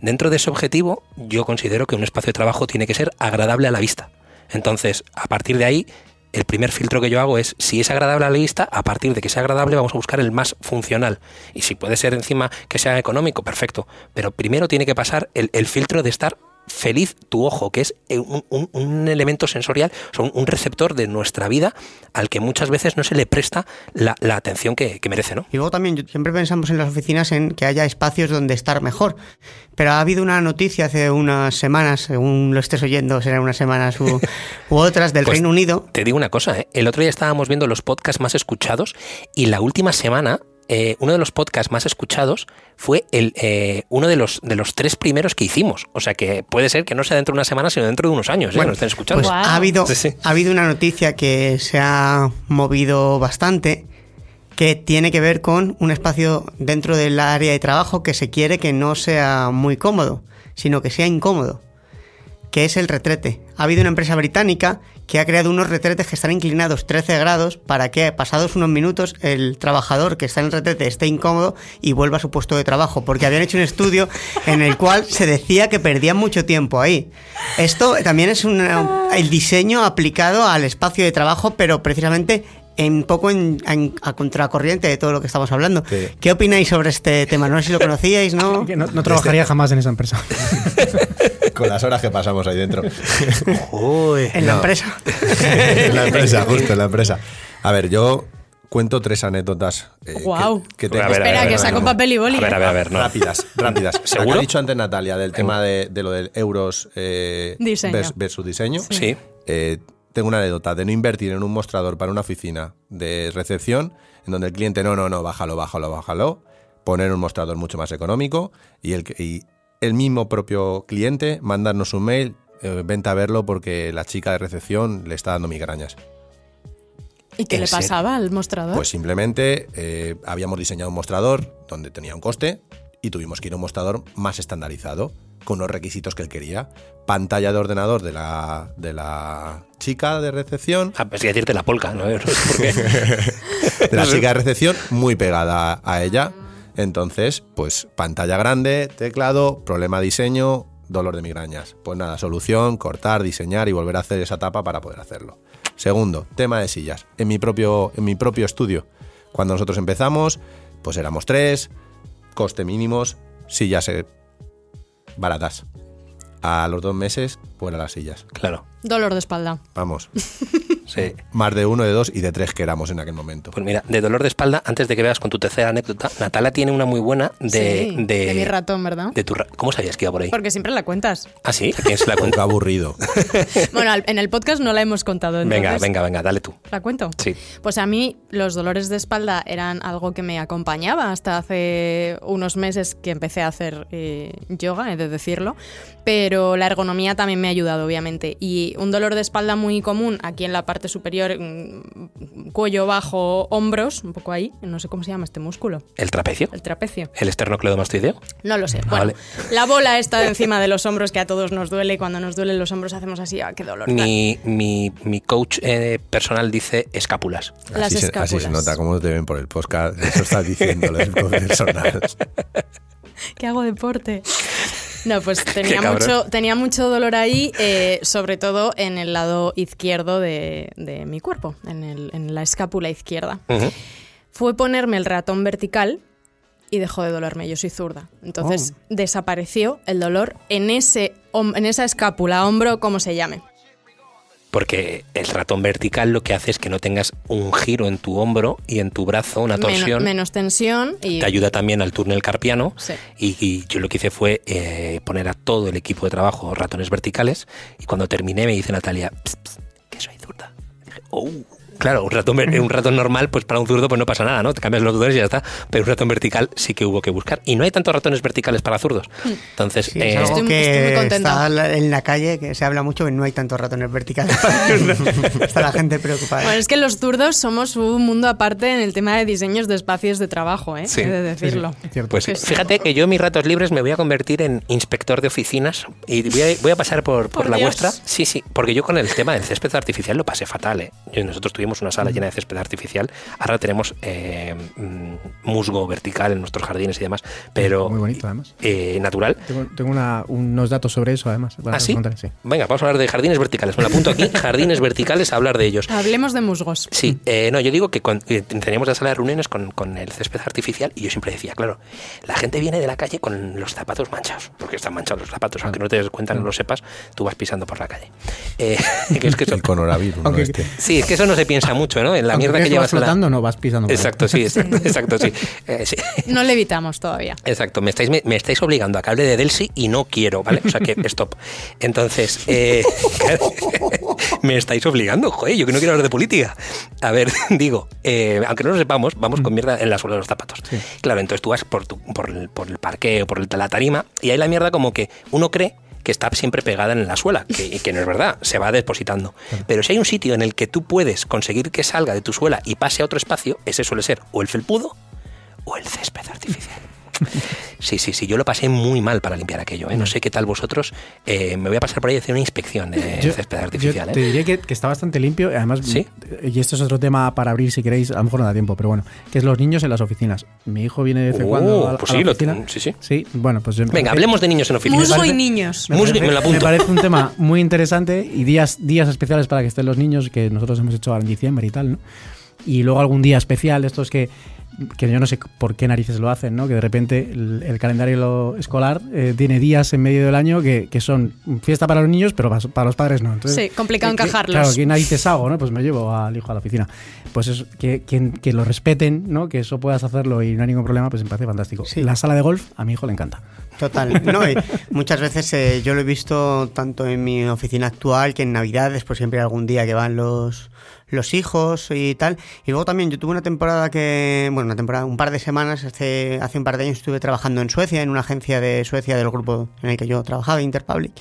Dentro de ese objetivo, yo considero que un espacio de trabajo tiene que ser agradable a la vista. Entonces, a partir de ahí, el primer filtro que yo hago es si es agradable a la vista, a partir de que sea agradable vamos a buscar el más funcional. Y si puede ser encima que sea económico, perfecto. Pero primero tiene que pasar el, el filtro de estar feliz tu ojo, que es eh, un, elemento sensorial, son un receptor de nuestra vida al que muchas veces no se le presta la, atención que, merece. ¿no? Y luego también siempre pensamos en las oficinas en que haya espacios donde estar mejor, pero ha habido una noticia hace unas semanas, según lo estés oyendo, serán unas semanas u, <laughs> otras del pues Reino Unido. Te digo una cosa, ¿eh? el otro día estábamos viendo los podcasts más escuchados y la última semana eh, uno de los podcasts más escuchados fue el, eh, uno de los, de los tres primeros que hicimos. O sea que puede ser que no sea dentro de una semana, sino dentro de unos años. ¿eh? Bueno, estén pues escuchando. ha, habido, ha habido una noticia que se ha movido bastante que tiene que ver con un espacio dentro del área de trabajo que se quiere que no sea muy cómodo, sino que sea incómodo que es el retrete. Ha habido una empresa británica que ha creado unos retretes que están inclinados 13 grados para que pasados unos minutos el trabajador que está en el retrete esté incómodo y vuelva a su puesto de trabajo, porque habían hecho un estudio en el cual se decía que perdían mucho tiempo ahí. Esto también es el diseño aplicado al espacio de trabajo, pero precisamente un poco en, a contracorriente de todo lo que estamos hablando. ¿Qué opináis sobre este tema? No sé si lo conocíais, ¿no? <laughs> No, no trabajaría este jamás en esa empresa. <laughs> con las horas que pasamos ahí dentro. en la empresa. en la empresa, <laughs> justo, en la empresa. A ver, yo cuento tres anécdotas. Eh, que, Espera, que saco papel y boli. ver, ¿eh? Rápidas, rápidas. ¿Seguro? Lo dicho antes Natalia del tema em. de, lo del euros eh, diseño. versus diseño. Sí. Eh, tengo una anécdota de no invertir en un mostrador para una oficina de recepción en donde el cliente, no, no, no, bájalo, bájalo, bájalo. Poner un mostrador mucho más económico y, el, y el mismo propio cliente mandarnos un mail, eh, vente a verlo porque la chica de recepción le está dando migrañas. ¿Y qué le pasaba al mostrador? Pues simplemente eh, habíamos diseñado un mostrador donde tenía un coste y tuvimos que ir a un mostrador más estandarizado, con los requisitos que él quería. Pantalla de ordenador de la, de la chica de recepción. Ah, de decirte la polca, ¿no? <laughs> <laughs> de la chica de recepción muy pegada a ella. Entonces, pues pantalla grande, teclado, problema diseño, dolor de migrañas. Pues nada, solución, cortar, diseñar y volver a hacer esa tapa para poder hacerlo. Segundo, tema de sillas. En mi propio, en mi propio estudio, cuando nosotros empezamos, pues éramos tres, coste mínimos, sillas eh, baratas. A los dos meses, fuera las sillas. Claro. Dolor de espalda. Vamos. <laughs> Sí. Más de uno, de dos y de tres que éramos en aquel momento. Pues mira, de dolor de espalda, antes de que veas con tu tercera anécdota, Natala tiene una muy buena de. de, mi ratón, ¿verdad? De tu ¿Cómo sabías que iba por ahí? Porque siempre la cuentas. Ah, sí, se la <laughs> cuenta aburrido. <laughs> bueno, en el podcast no la hemos contado. Entonces. Venga, venga, venga, dale tú. ¿La cuento? Sí. Pues a mí los dolores de espalda eran algo que me acompañaba hasta hace unos meses que empecé a hacer eh, yoga, he de decirlo, pero la ergonomía también me ha ayudado, obviamente. Y un dolor de espalda muy común aquí en la parte parte superior, mm, mm, cuello bajo, hombros, un poco ahí. No sé cómo se llama este músculo. ¿El trapecio? El trapecio. ¿El esternocleidomastoideo? No lo sé. La bola está encima de los hombros que a todos nos duele y cuando nos duelen los hombros hacemos así, ¡ah, qué dolor. Mi, mi, coach eh, personal dice escápulas. así Se, nota cómo te ven por el podcast. Eso está diciendo el <laughs> personal. qué hago deporte. No, pues <laughs> tenía, mucho, tenía mucho dolor ahí, eh, sobre todo en el lado izquierdo de, mi cuerpo, en, la escápula izquierda. Fue ponerme el ratón vertical y dejó de dolerme. Yo soy zurda. Entonces oh. desapareció el dolor en, ese, en esa escápula, hombro, como se llame. Porque el ratón vertical lo que hace es que no tengas un giro en tu hombro y en tu brazo, una torsión. Menos, tensión. Y... Te ayuda también al túnel carpiano. Y, yo lo que hice fue eh, poner a todo el equipo de trabajo ratones verticales. Y cuando terminé me dice Natalia, que soy zurda. dije, oh. Claro, un ratón, un ratón normal, pues para un zurdo pues no pasa nada, ¿no? Te cambias los botones y ya está. Pero un ratón vertical sí que hubo que buscar. Y no hay tantos ratones verticales para zurdos. Mm. Entonces, eh, estoy muy está en la calle, que se habla mucho, que no hay tantos ratones verticales. <laughs> está la gente preocupada. Bueno, es que los zurdos somos un mundo aparte en el tema de diseños de espacios de trabajo, ¿eh? Sí. decirlo. pues, pues fíjate que yo mis ratos libres me voy a convertir en inspector de oficinas y voy a, pasar por, la vuestra. Sí, sí, porque yo con el tema del césped artificial lo pasé fatal, ¿eh? Nosotros tuvimos una sala llena de césped artificial, ahora tenemos eh, mm, musgo vertical en nuestros jardines y demás, pero... Muy bonito, además. Eh, natural. Tengo, unos datos sobre eso, además. ¿Ah, Venga, vamos a hablar de jardines verticales. Me lo apunto aquí, <laughs> jardines verticales, a hablar de ellos. Hablemos de musgos. Sí, eh, no, yo digo que, teníamos la sala de reuniones con, el césped artificial y yo siempre decía, claro, la gente viene de la calle con los zapatos manchados, porque están manchados los zapatos, aunque no te des cuenta, no lo sepas, tú vas pisando por la calle. <laughs> el este. Sí, es que eso no se piensa piensa mucho, ¿no? En la mierda que llevas. flotando, no vas pisando. <laughs> Exacto, sí, exacto, sí. Eh, <laughs> no le evitamos todavía. Exacto, me estáis, me, estáis obligando a que hable de Delsi y no quiero, ¿vale? O sea que, stop. Entonces, eh, <laughs> me estáis obligando, joder, yo que no quiero hablar de política. A ver, digo, eh, aunque no lo sepamos, vamos con mm. mierda en la suela de los zapatos. Claro, entonces tú vas por, por, el, por parque o por la tarima y hay la mierda como que uno cree que está siempre pegada en la suela, que, que no es verdad, se va depositando. Pero si hay un sitio en el que tú puedes conseguir que salga de tu suela y pase a otro espacio, ese suele ser o el felpudo o el césped artificial. Sí, sí, sí, yo lo pasé muy mal para limpiar aquello. ¿eh? No sé qué tal vosotros. Eh, me voy a pasar por ahí a hacer una inspección de césped artificial. Yo ¿eh? te diré que, está bastante limpio. Además, y esto es otro tema para abrir si queréis, a lo mejor no da tiempo, pero bueno, que es los niños en las oficinas. Mi hijo viene de vez en cuando. Oh, a, pues sí, la Lo, sí, sí. Sí, bueno, pues Venga, hablemos de niños en oficinas. Musgo soy niños. Me, parece un tema muy interesante y días, días especiales para que estén los niños que nosotros hemos hecho ahora en diciembre y tal, Y luego algún día especial, estos que que yo no sé por qué narices lo hacen, ¿no? que de repente el, calendario escolar eh, tiene días en medio del año que, son fiesta para los niños, pero para, los padres no. Entonces, sí, complicado eh, encajarlos. claro, ¿qué narices hago? Pues me llevo al hijo a la oficina. Pues es, que, lo respeten, ¿no? que eso puedas hacerlo y no hay ningún problema, pues me parece fantástico. Sí. La sala de golf a mi hijo le encanta. Total. muchas veces eh, yo lo he visto tanto en mi oficina actual que en Navidad, después siempre algún día que van los los hijos y tal. Y luego también yo tuve una temporada que, bueno, una temporada, un par de semanas, hace, un par de años estuve trabajando en Suecia, en una agencia de Suecia del grupo en el que yo trabajaba, Interpublic.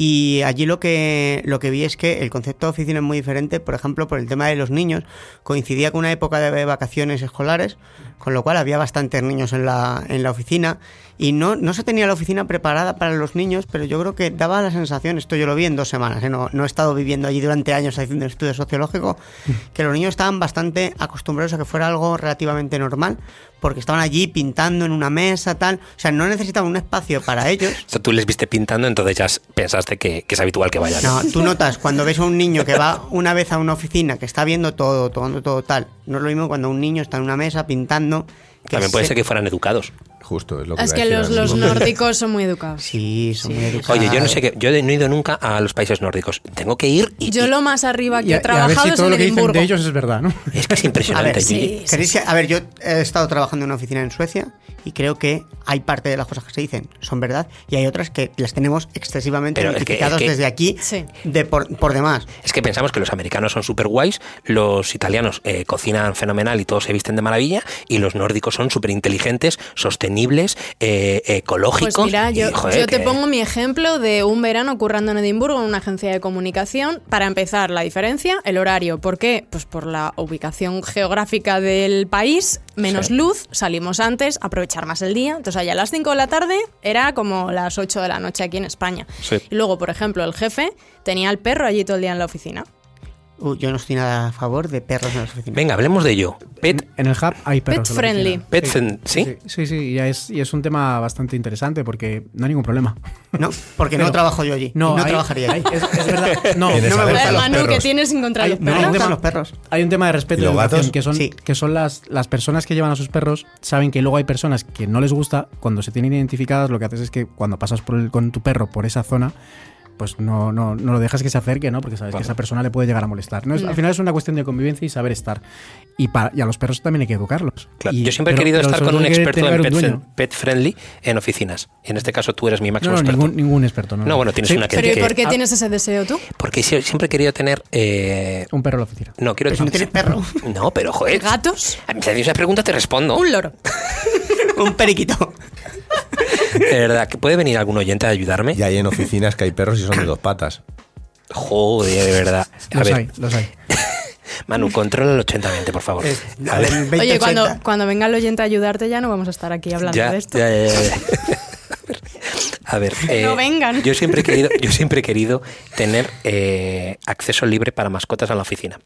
Y allí lo que, lo que vi es que el concepto de oficina es muy diferente, por ejemplo, por el tema de los niños, coincidía con una época de vacaciones escolares, con lo cual había bastantes niños en la, en la oficina y no, no se tenía la oficina preparada para los niños, pero yo creo que daba la sensación, esto yo lo vi en dos semanas, ¿eh? no, no, he estado viviendo allí durante años haciendo estudios estudio sociológico, <laughs> que los niños estaban bastante acostumbrados a que fuera algo relativamente normal, porque estaban allí pintando en una mesa, tal, o sea, no necesitaban un espacio para ellos. O sea, tú les viste pintando, entonces ya pensaste que, es habitual que vayan. No, tú notas, cuando ves a un niño que va una vez a una oficina, que está viendo todo, tomando todo tal, no es lo mismo cuando un niño está en una mesa pintando. Que También puede ser que fueran educados. Justo, es que los, nórdicos <laughs> son muy educados. Sí, son muy educados. Oye, yo no sé qué, yo no he ido nunca a los países nórdicos. Tengo que ir y. Yo lo más arriba que he trabajado es lo que de ellos es verdad, ¿no? Es que es impresionante. <laughs> a, ver, a ver, yo he estado trabajando en una oficina en Suecia y creo que hay parte de las cosas que se dicen son verdad y hay otras que las tenemos excesivamente identificadas desde aquí de por, demás. Es que pensamos que los americanos son súper guays, los italianos eh, cocinan fenomenal y todos se visten de maravilla y los nórdicos son súper inteligentes, sostenibles sostenibles, eh, ecológicos. Pues yo, te pongo mi ejemplo de un verano currando en Edimburgo en una agencia de comunicación. Para empezar, la diferencia, el horario. ¿Por qué? Pues por la ubicación geográfica del país, menos luz, salimos antes, aprovechar más el día. Entonces allá a las 5 de la tarde era como las 8 de la noche aquí en España. Y luego, por ejemplo, el jefe tenía al perro allí todo el día en la oficina. Uh, yo no estoy nada a favor de perros en las oficinas. Venga, hablemos de ello. Pet... En el hub hay perros. Pet friendly. Pet sí. ¿sí? ¿sí? Sí, y es, y es un tema bastante interesante porque no hay ningún problema. No, porque no trabajo yo allí. No, no trabajaría ahí Es, verdad. No, no me gusta Manu, que tienes en contra los perros. No, no, los perros. Hay un tema de respeto y educación que son, que son las, las personas que llevan a sus perros saben que luego hay personas que no les gusta. Cuando se tienen identificadas, lo que haces es que cuando pasas con tu perro por esa zona, pues no, no, no lo dejas que se acerque, ¿no? Porque sabes que que esa persona le puede llegar a molestar. ¿no? al mm. final es una cuestión de convivencia y saber estar. Y, para, y a los perros también hay que educarlos. Claro. Yo siempre he querido estar con un experto en pet, friendly en oficinas. En este caso tú eres mi máximo no, experto. Ningún, experto, ¿no? No, bueno, tienes una que... ¿Pero por qué ah. tienes ese deseo tú? Porque siempre he querido tener... Eh, un perro en la oficina. No, quiero... tener tienes perro. No, pero joder. ¿Gatos? A mí si me pregunta te respondo. Un loro. <laughs> un periquito. <laughs> <laughs> De verdad, ¿que ¿puede venir algún oyente a ayudarme? Y hay en oficinas que hay perros y son de dos patas. Joder, de verdad. los hay, los hay. <laughs> Manu, controla el 80-20, por favor. Oye, cuando, cuando, venga el oyente a ayudarte ya no vamos a estar aquí hablando de esto. Ya, <laughs> a ver, eh, Yo siempre he querido, yo siempre he querido tener eh, acceso libre para mascotas a la oficina.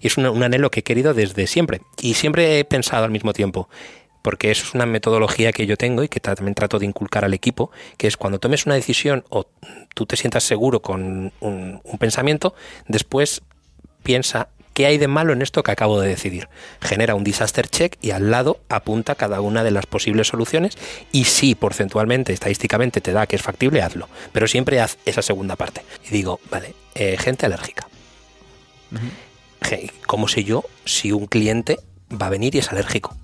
Y es un, un, anhelo que he querido desde siempre. Y siempre he pensado al mismo tiempo, porque es una metodología que yo tengo y que también trato de inculcar al equipo, que es cuando tomes una decisión o tú te sientas seguro con un, pensamiento, después piensa ¿Qué hay de malo en esto que acabo de decidir? Genera un disaster check y al lado apunta cada una de las posibles soluciones y si porcentualmente, estadísticamente te da que es factible, hazlo. Pero siempre haz esa segunda parte. Y digo, vale, eh, gente alérgica. ¿Cómo sé yo si un cliente va a venir y es alérgico?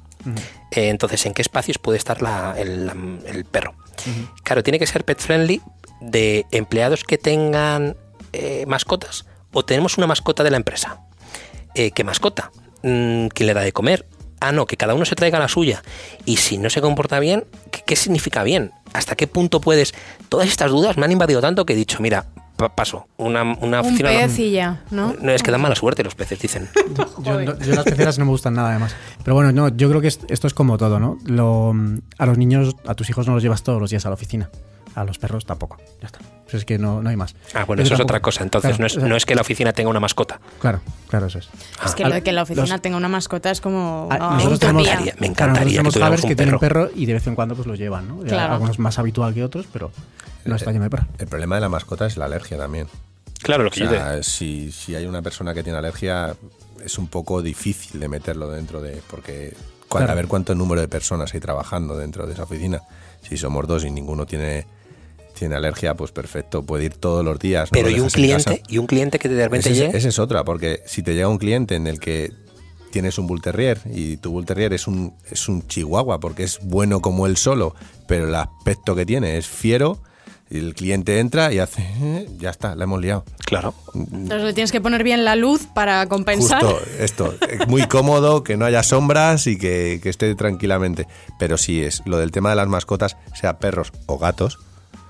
Eh, entonces, ¿en qué espacios puede estar el, perro? Claro, tiene que ser pet friendly de empleados que tengan eh, mascotas o tenemos una mascota de la empresa. Eh, ¿Qué mascota? Mm, ¿Quién le da de comer? Ah, no, que cada uno se traiga la suya. Y si no se comporta bien, qué significa bien? ¿Hasta qué punto puedes? Todas estas dudas me han invadido tanto que he dicho, mira, paso. Una, una Un ya, ¿no? No, es que da mala suerte los peces, dicen. <laughs> <laughs> yo, las peceras no me gustan nada, además. Pero bueno, no, yo creo que esto es como todo, ¿no? Lo, a los niños, a tus hijos no los llevas todos los días a la oficina. A los perros tampoco. Ya está. Pues es que no, no hay más. Ah, bueno, eso es otra cosa. Entonces, no, es, que la oficina tenga una mascota. Claro, claro, eso es. Es que ah, lo de que la oficina tenga una mascota es como. Ah, me encantaría, me encantaría que, que tienen perro y de vez en cuando pues lo llevan, ¿no? Claro. Algunos más habitual que otros, pero no está lleno de El problema de la mascota es la alergia también. Claro, lo que o si, si hay una persona que tiene alergia, es un poco difícil de meterlo dentro de. Porque a ver cuánto número de personas hay trabajando dentro de esa oficina. Si somos dos y ninguno tiene tiene alergia, pues perfecto, puede ir todos los días. Pero ¿y un cliente? ¿Y un cliente que de repente Esa es otra, porque si te llega un cliente en el que tienes un Bull y tu Bull es un, es un chihuahua porque es bueno como él solo, pero el aspecto que tiene es fiero, y el cliente entra y hace, eh, ya está, la hemos liado. Claro. Mm. Entonces le tienes que poner bien la luz para compensar. Justo, esto, muy cómodo, que no haya sombras y que, que, esté tranquilamente. Pero si es, lo del tema de las mascotas, sea perros o gatos,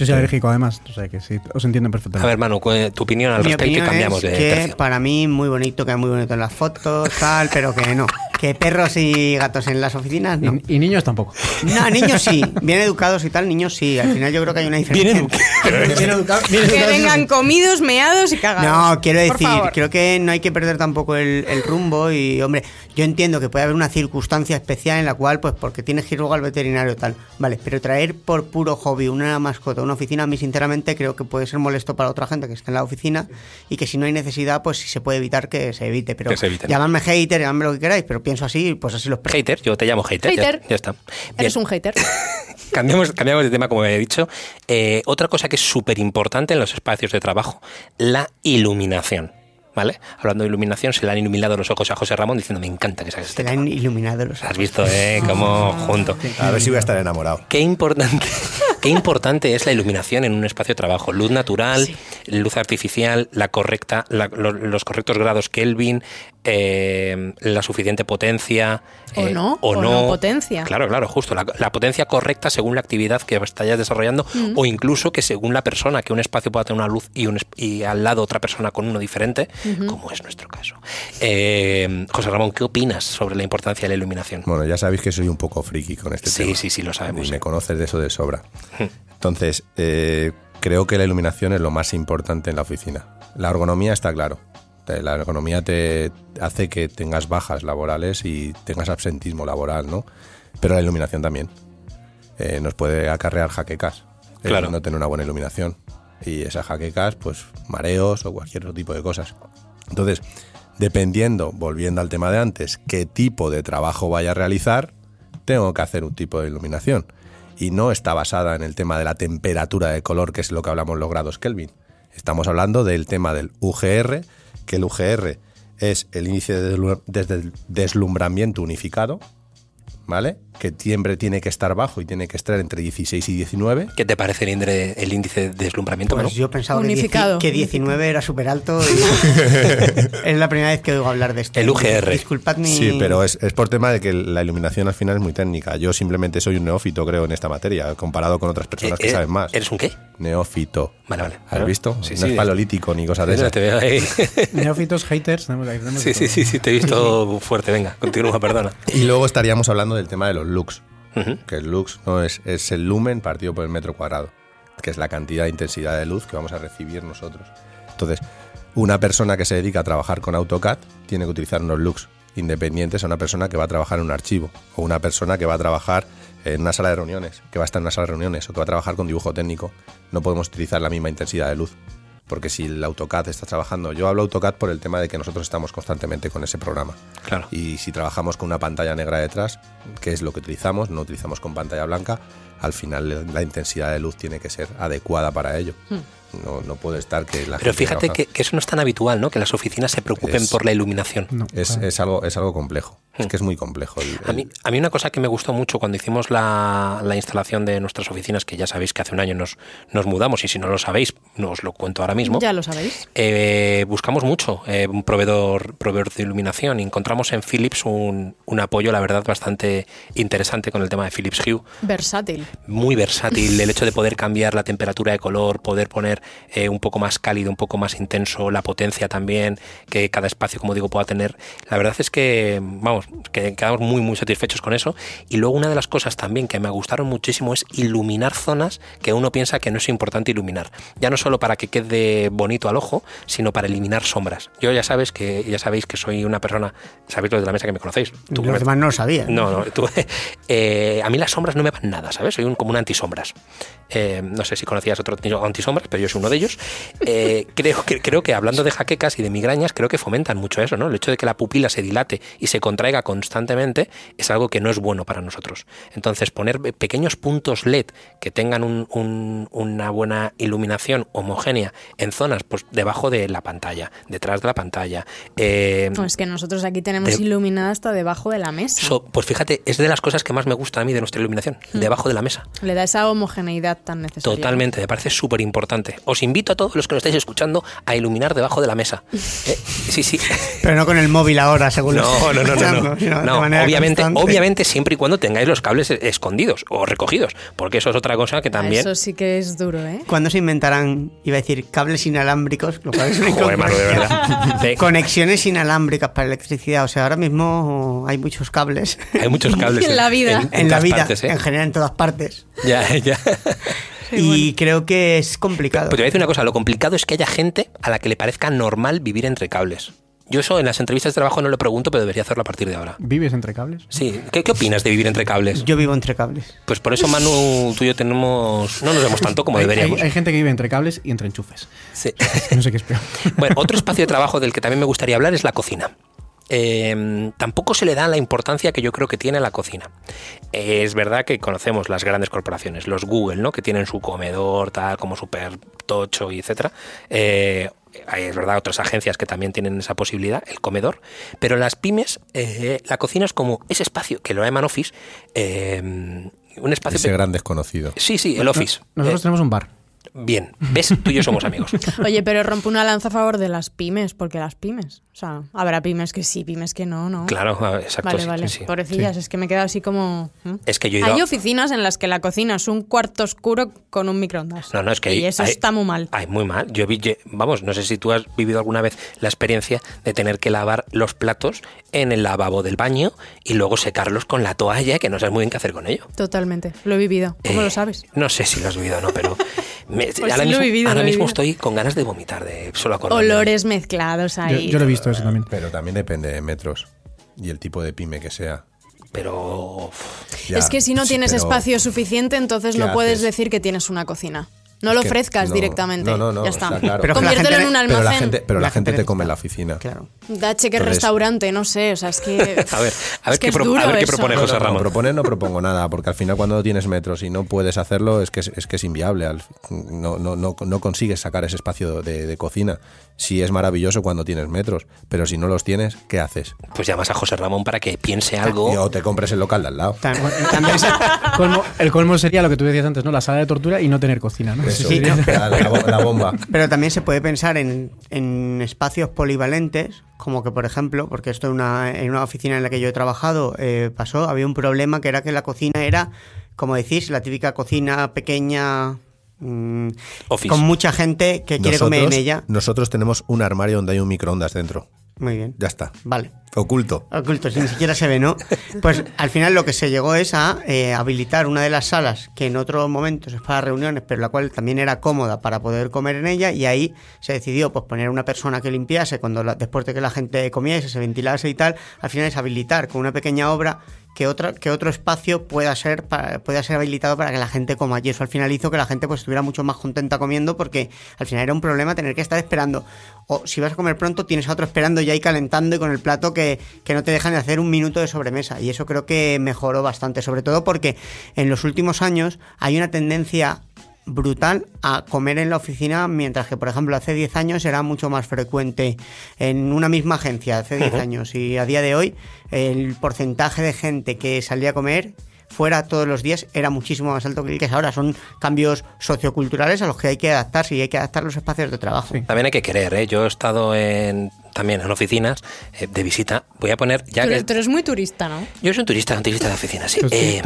Yo soy alérgico, además, o sea que sí, os entiendo perfectamente. A ver, Manu, tu opinión al respecto cambiamos es Que para mí, muy bonito, que es muy bonito en las fotos, tal, pero que no. Que perros y gatos en las oficinas, no. Y, niños tampoco. No, niños sí. <laughs> Bien educados y tal, niños sí. Al final yo creo que hay una diferencia. Bien, educados. bien educados. Que vengan comidos, meados y cagados. No, quiero decir, creo que no hay que perder tampoco el, rumbo y, hombre, yo entiendo que puede haber una circunstancia especial en la cual, pues porque tienes que ir luego al veterinario tal. Vale, pero traer por puro hobby una mascota, oficina, a mí sinceramente creo que puede ser molesto para otra gente que está en la oficina y que si no hay necesidad, pues si se puede evitar que se evite. Pero llamadme hater, llamadme lo que queráis, pero pienso así, pues así los... Hater, yo te llamo hater. Hater. Ya, está. Eres un hater. <laughs> cambiamos, cambiamos de tema, como he dicho. Eh, otra cosa que es súper importante en los espacios de trabajo, la iluminación. ¿Vale? Hablando de iluminación, se le han iluminado los ojos a José Ramón diciendo, me encanta que Se este le han iluminado los ojos. Has visto, ¿eh? Como <laughs> junto. A ver si voy a estar enamorado. Qué importante. <laughs> Qué importante es la iluminación en un espacio de trabajo. Luz natural, luz artificial, la correcta, los correctos grados Kelvin, eh, la suficiente potencia. o eh, no, o, potencia. Claro, claro, justo. La, potencia correcta según la actividad que estás desarrollando mm. o incluso que según la persona, que un espacio pueda tener una luz y, un, y al lado otra persona con uno diferente, como es nuestro caso. Eh, José Ramón, ¿qué opinas sobre la importancia de la iluminación? Bueno, ya sabéis que soy un poco friki con este tema. Sí, sí, sí, lo sabemos. Y me conoces de eso de sobra. Entonces, creo que la iluminación es lo más importante en la oficina. La ergonomía está claro la economía te hace que tengas bajas laborales y tengas absentismo laboral, ¿no? Pero la iluminación también. Eh, nos puede acarrear jaquecas. Eh, claro. no tener una buena iluminación. Y esas jaquecas, pues mareos o cualquier otro tipo de cosas. Entonces, dependiendo, volviendo al tema de antes, qué tipo de trabajo vaya a realizar, tengo que hacer un tipo de iluminación. Y no está basada en el tema de la temperatura de color, que es lo que hablamos los grados Kelvin. Estamos hablando del tema del UGR, que el UGR es el índice de deslumbramiento unificado, ¿vale? que siempre tiene que estar bajo y tiene que estar entre 16 y 19. ¿Qué te parece el, el índice de deslumbramiento? Pues yo pensaba Unificado. Que, 19 era súper alto. <laughs> es la primera vez que oigo hablar de esto. El UGR. Disculpadme. Sí, pero es, por tema de que la iluminación al final es muy técnica. Yo simplemente soy un neófito, creo, en esta materia, comparado con otras personas eh, que eh, saben más. ¿Eres un qué? Neófito. Vale, vale. ¿Has visto? no es palolítico ni cosa de eso. <laughs> Neófitos, haters. sí, sí, sí, sí, te he visto <laughs> fuerte. Venga, continúa, perdona. Y luego estaríamos hablando del tema de los lux, que el lux no es, es el lumen partido por el metro cuadrado, que es la cantidad de intensidad de luz que vamos a recibir nosotros. Entonces, una persona que se dedica a trabajar con AutoCAD tiene que utilizar unos lux independientes a una persona que va a trabajar en un archivo o una persona que va a trabajar en una sala de reuniones, que va a estar en una sala de reuniones o que va a trabajar con dibujo técnico. No podemos utilizar la misma intensidad de luz porque si el AutoCAD está trabajando, yo hablo AutoCAD por el tema de que nosotros estamos constantemente con ese programa. Claro. Y si trabajamos con una pantalla negra detrás, que es lo que utilizamos, no utilizamos con pantalla blanca, al final la intensidad de luz tiene que ser adecuada para ello. Hmm. No, no, puede estar que la Pero fíjate que, eso no es tan habitual, ¿no? Que las oficinas se preocupen por la iluminación. es, es, algo, es algo complejo. Es que es muy complejo. A, mí, una cosa que me gustó mucho cuando hicimos la, instalación de nuestras oficinas, que ya sabéis que hace un año nos, nos mudamos y si no lo sabéis, no os lo cuento ahora mismo. Ya lo sabéis. Eh, buscamos mucho eh, un proveedor, proveedor de iluminación y encontramos en Philips un, un, apoyo, la verdad, bastante interesante con el tema de Philips Hue. Versátil. Muy versátil. el <laughs> hecho de poder cambiar la temperatura de color, poder poner eh, un poco más cálido, un poco más intenso, la potencia también que cada espacio, como digo, pueda tener. La verdad es que, vamos, quedamos muy, muy satisfechos con eso. Y luego una de las cosas también que me gustaron muchísimo es iluminar zonas que uno piensa que no es importante iluminar. Ya no solo para que quede bonito al ojo, sino para eliminar sombras. Yo ya sabes que ya sabéis que soy una persona, sabéis los de la mesa que me conocéis. Tú, los demás no lo sabían. No, no, <laughs> eh, a mí las sombras no me van nada, ¿sabes? Soy como un antisombras. Eh, no sé si conocías otro antisombras, pero yo soy uno de ellos. Eh, <laughs> creo, que, creo que hablando de jaquecas y de migrañas, creo que fomentan mucho eso, ¿no? El hecho de que la pupila se dilate y se contraiga constantemente es algo que no es bueno para nosotros. Entonces, poner pequeños puntos LED que tengan una buena iluminación homogénea en zonas pues, debajo de la pantalla, detrás de la pantalla. Eh, pues que nosotros aquí tenemos iluminada hasta debajo de la mesa. pues fíjate, es de las cosas que más me gusta a mí de nuestra iluminación, hmm. debajo de la mesa. Le da esa homogeneidad tan necesaria. Totalmente, me parece súper importante. Os invito a todos los que nos estáis escuchando a iluminar debajo de la mesa. <laughs> Eh, sí, sí. Pero no con el móvil ahora, según los... no, no, obviamente, siempre y cuando tengáis los cables escondidos o recogidos, porque eso es otra cosa que ah, también... Eso sí que es duro, ¿eh? se inventarán, iba a decir, cables inalámbricos? Lo cual es <laughs> de verdad. <laughs> Conexiones inalámbricas para electricidad. O sea, ahora mismo hay muchos cables. Hay muchos cables. <laughs> en la vida. En, la vida, ¿eh? en general, en todas partes. y creo que es complicado. te voy a decir una cosa, lo complicado es que haya gente a la que le parezca normal vivir entre cables. Yo eso en las entrevistas de trabajo no lo pregunto, pero debería hacerlo a partir de ahora. ¿Vives entre cables? Sí. ¿Qué, qué opinas de vivir entre cables? Yo vivo entre cables. Pues por eso, Manu, tú y yo tenemos... No nos vemos tanto como deberíamos. Hay, gente que vive entre cables y entre enchufes. Sí. <laughs> No sé qué es peor. <laughs> Bueno, otro espacio de trabajo del que también me gustaría hablar es la cocina. Em, tampoco se le da la importancia que yo creo que tiene la cocina. es verdad que conocemos las grandes corporaciones, los Google, ¿no? Que tienen su comedor, tal, como súper tocho y etcétera. Eh, hay verdad otras agencias que también tienen esa posibilidad, el comedor, pero las pymes eh, la cocina es como ese espacio que lo llaman office, eh, un espacio ese gran desconocido. Sí, sí, el office. Nosotros eh, tenemos un bar. Bien, ves, tú y yo somos amigos. <laughs> Oye, pero rompe una lanza a favor de las pymes, porque las pymes o sea, habrá pymes que sí, pymes que no, ¿no? Claro, ah, exacto. Vale, vale. Pobrecillas, es que me he quedado así como. ¿eh? Es que yo he Hay oficinas en las que la cocina es un cuarto oscuro con un microondas. No, no, es que. Y eso está muy mal. Ay, muy mal. Yo vi, vamos, no sé si tú has vivido alguna vez la experiencia de tener que lavar los platos en el lavabo del baño y luego secarlos con la toalla, que no sabes muy bien qué hacer con ello. Totalmente, lo he vivido. ¿Cómo lo eh, sabes? No sé si lo has vivido o no, pero. <laughs> Pues ahora, mismo, estoy con ganas de vomitar de solo colores mezclados ahí. yo lo he visto pero también depende de metros y el tipo de pyme que sea. Pero. es que si no tienes espacio suficiente, entonces no puedes decir que tienes una cocina. No lo ofrezcas directamente. No, no, no. Ya está. pero Conviértelo en un almacén. Pero la gente, te come en la oficina. Claro. Da cheque restaurante, no sé. O sea, es que. <laughs> a ver, a ver, qué, a propone José Ramón. No, propone, no propongo nada, porque al final cuando tienes metros y no puedes hacerlo, es que es, que es inviable. No, no, no, no consigues sacar ese espacio de, cocina. Sí es maravilloso cuando tienes metros, pero si no los tienes, ¿qué haces? Pues llamas a José Ramón para que piense algo. O te compres el local de al lado. el, <laughs> colmo, el colmo sería lo que tú decías antes, ¿no? La sala de tortura y no tener cocina, ¿no? Pues <laughs> la, bomba. Pero también se puede pensar en, espacios polivalentes, como que, por ejemplo, porque esto en una, oficina en la que yo he trabajado eh, pasó, había un problema que era que la cocina era, como decís, la típica cocina pequeña mm, con mucha gente que quiere comer en ella. Nosotros tenemos un armario donde hay un microondas dentro. Muy bien. Ya está. Vale. Oculto. Oculto, si ni siquiera se ve, ¿no? Pues al final lo que se llegó es a eh, habilitar una de las salas que en otros momentos es para reuniones, pero la cual también era cómoda para poder comer en ella y ahí se decidió pues poner una persona que limpiase cuando después de que la gente comiese, se ventilase y tal, al final es habilitar con una pequeña obra que otro, que otro espacio pueda ser, pueda ser habilitado para que la gente coma. Y eso al final hizo que la gente pues, estuviera mucho más contenta comiendo porque al final era un problema tener que estar esperando. O si vas a comer pronto, tienes a otro esperando ya ahí calentando y con el plato que que, no te dejan de hacer un minuto de sobremesa. Y eso creo que mejoró bastante, sobre todo porque en los últimos años hay una tendencia brutal a comer en la oficina, mientras que, por ejemplo, hace 10 años era mucho más frecuente en una misma agencia, hace 10 años, y a día de hoy el porcentaje de gente que salía a comer fuera todos los días era muchísimo más alto que el que es ahora. Son cambios socioculturales a los que hay que adaptarse y hay que adaptar los espacios de trabajo. También hay que querer, ¿eh? yo he estado en también en oficinas eh, de visita. Voy a poner ya que... Pero eres muy turista, ¿no? Yo soy un turista, un turista de oficinas, sí. Eh,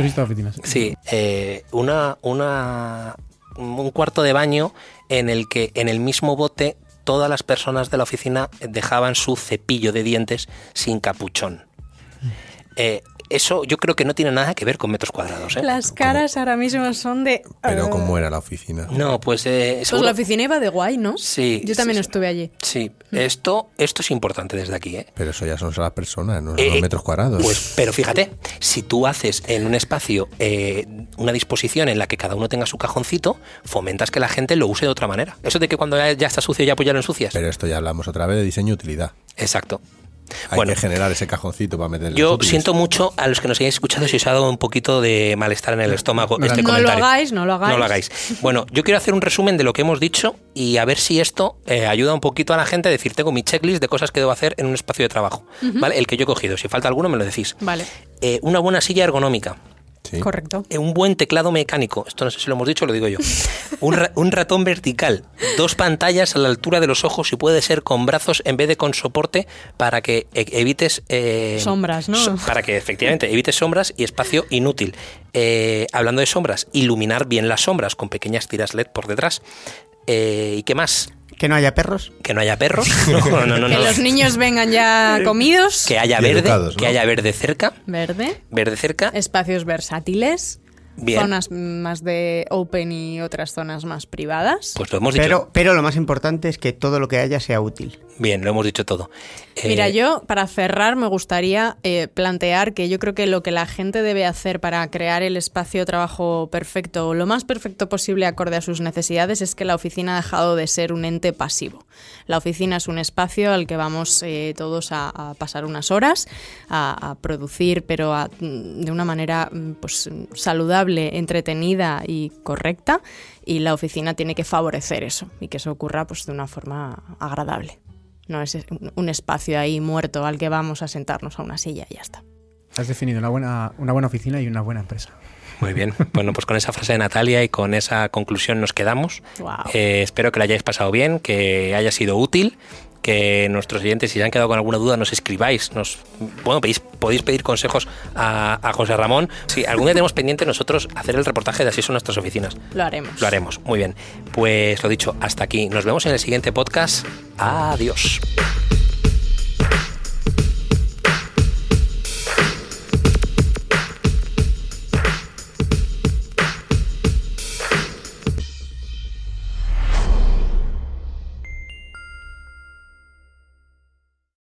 sí, eh, una, una, un cuarto de baño en el que en el mismo bote todas las personas de la oficina dejaban su cepillo de dientes sin capuchón. Mm. Eh, eso yo creo que no tiene nada que ver con metros cuadrados. ¿eh? Las caras ahora mismo son de... Pero ah. ¿cómo era la oficina? No, pues... Eh, pues la oficina iba de guay, ¿no? Sí. Yo también estuve allí. Sí, mm. esto, esto es importante desde aquí. ¿eh? Pero eso ya son las personas, no son eh, los metros cuadrados. Pues, pero fíjate, si tú haces en un espacio eh, una disposición en la que cada uno tenga su cajoncito, fomentas que la gente lo use de otra manera. Eso de que cuando ya está sucio ya pues ya lo ensucias. Pero esto ya hablamos otra vez de diseño y utilidad. Exacto. Hay que generar ese cajoncito para meter. Yo siento mucho a los que nos hayáis escuchado si os ha dado un poquito de malestar en el estómago este no Lo hagáis, no lo hagáis, Bueno, yo quiero hacer un resumen de lo que hemos dicho y a ver si esto eh, ayuda un poquito a la gente a decir, tengo mi checklist de cosas que debo hacer en un espacio de trabajo, ¿vale? El que yo he cogido. Si falta alguno, me lo decís. Vale. Eh, una buena silla ergonómica. Correcto. Eh, un buen teclado mecánico, esto no sé si lo hemos dicho, lo digo yo. <laughs> Un, ratón vertical, dos pantallas a la altura de los ojos y puede ser con brazos en vez de con soporte para que e, evites... Eh, sombras, ¿no? para que efectivamente evites sombras y espacio inútil. Eh, hablando de sombras, iluminar bien las sombras con pequeñas tiras LED por detrás. ¿Y qué más? Que no haya perros. Que no haya perros. <laughs> que los niños vengan ya comidos. Que haya verde. que haya verde cerca. Verde. Verde cerca. Espacios versátiles. Zonas más de open y otras zonas más privadas. Pues lo hemos Pero, pero lo más importante es que todo lo que haya sea útil. Bien, lo hemos dicho todo. Mira, eh, yo para cerrar me gustaría eh, plantear que yo creo que lo que la gente debe hacer para crear el espacio de trabajo perfecto, o lo más perfecto posible acorde a sus necesidades, es que la oficina ha dejado de ser un ente pasivo. La oficina es un espacio al que vamos eh, todos a, pasar unas horas, a, producir, pero de una manera mm, pues, saludable, entretenida y correcta. Y la oficina tiene que favorecer eso y que eso ocurra pues, de una forma agradable. No es un espacio ahí muerto al que vamos a sentarnos a una silla y ya está. Has definido una buena, una buena oficina y una buena empresa. Muy bien. Bueno, pues con esa frase de Natalia y con esa conclusión nos quedamos. Eh, espero que la hayáis pasado bien, que haya sido útil que nuestros oyentes, si se han quedado con alguna duda, nos escribáis. Nos, bueno, podéis pedir consejos a, José Ramón. Si alguna algún tenemos pendiente nosotros hacer el reportaje de así son nuestras oficinas. Lo haremos. Lo haremos. Muy bien. Pues lo dicho, hasta aquí. Nos vemos en el siguiente podcast. Adiós.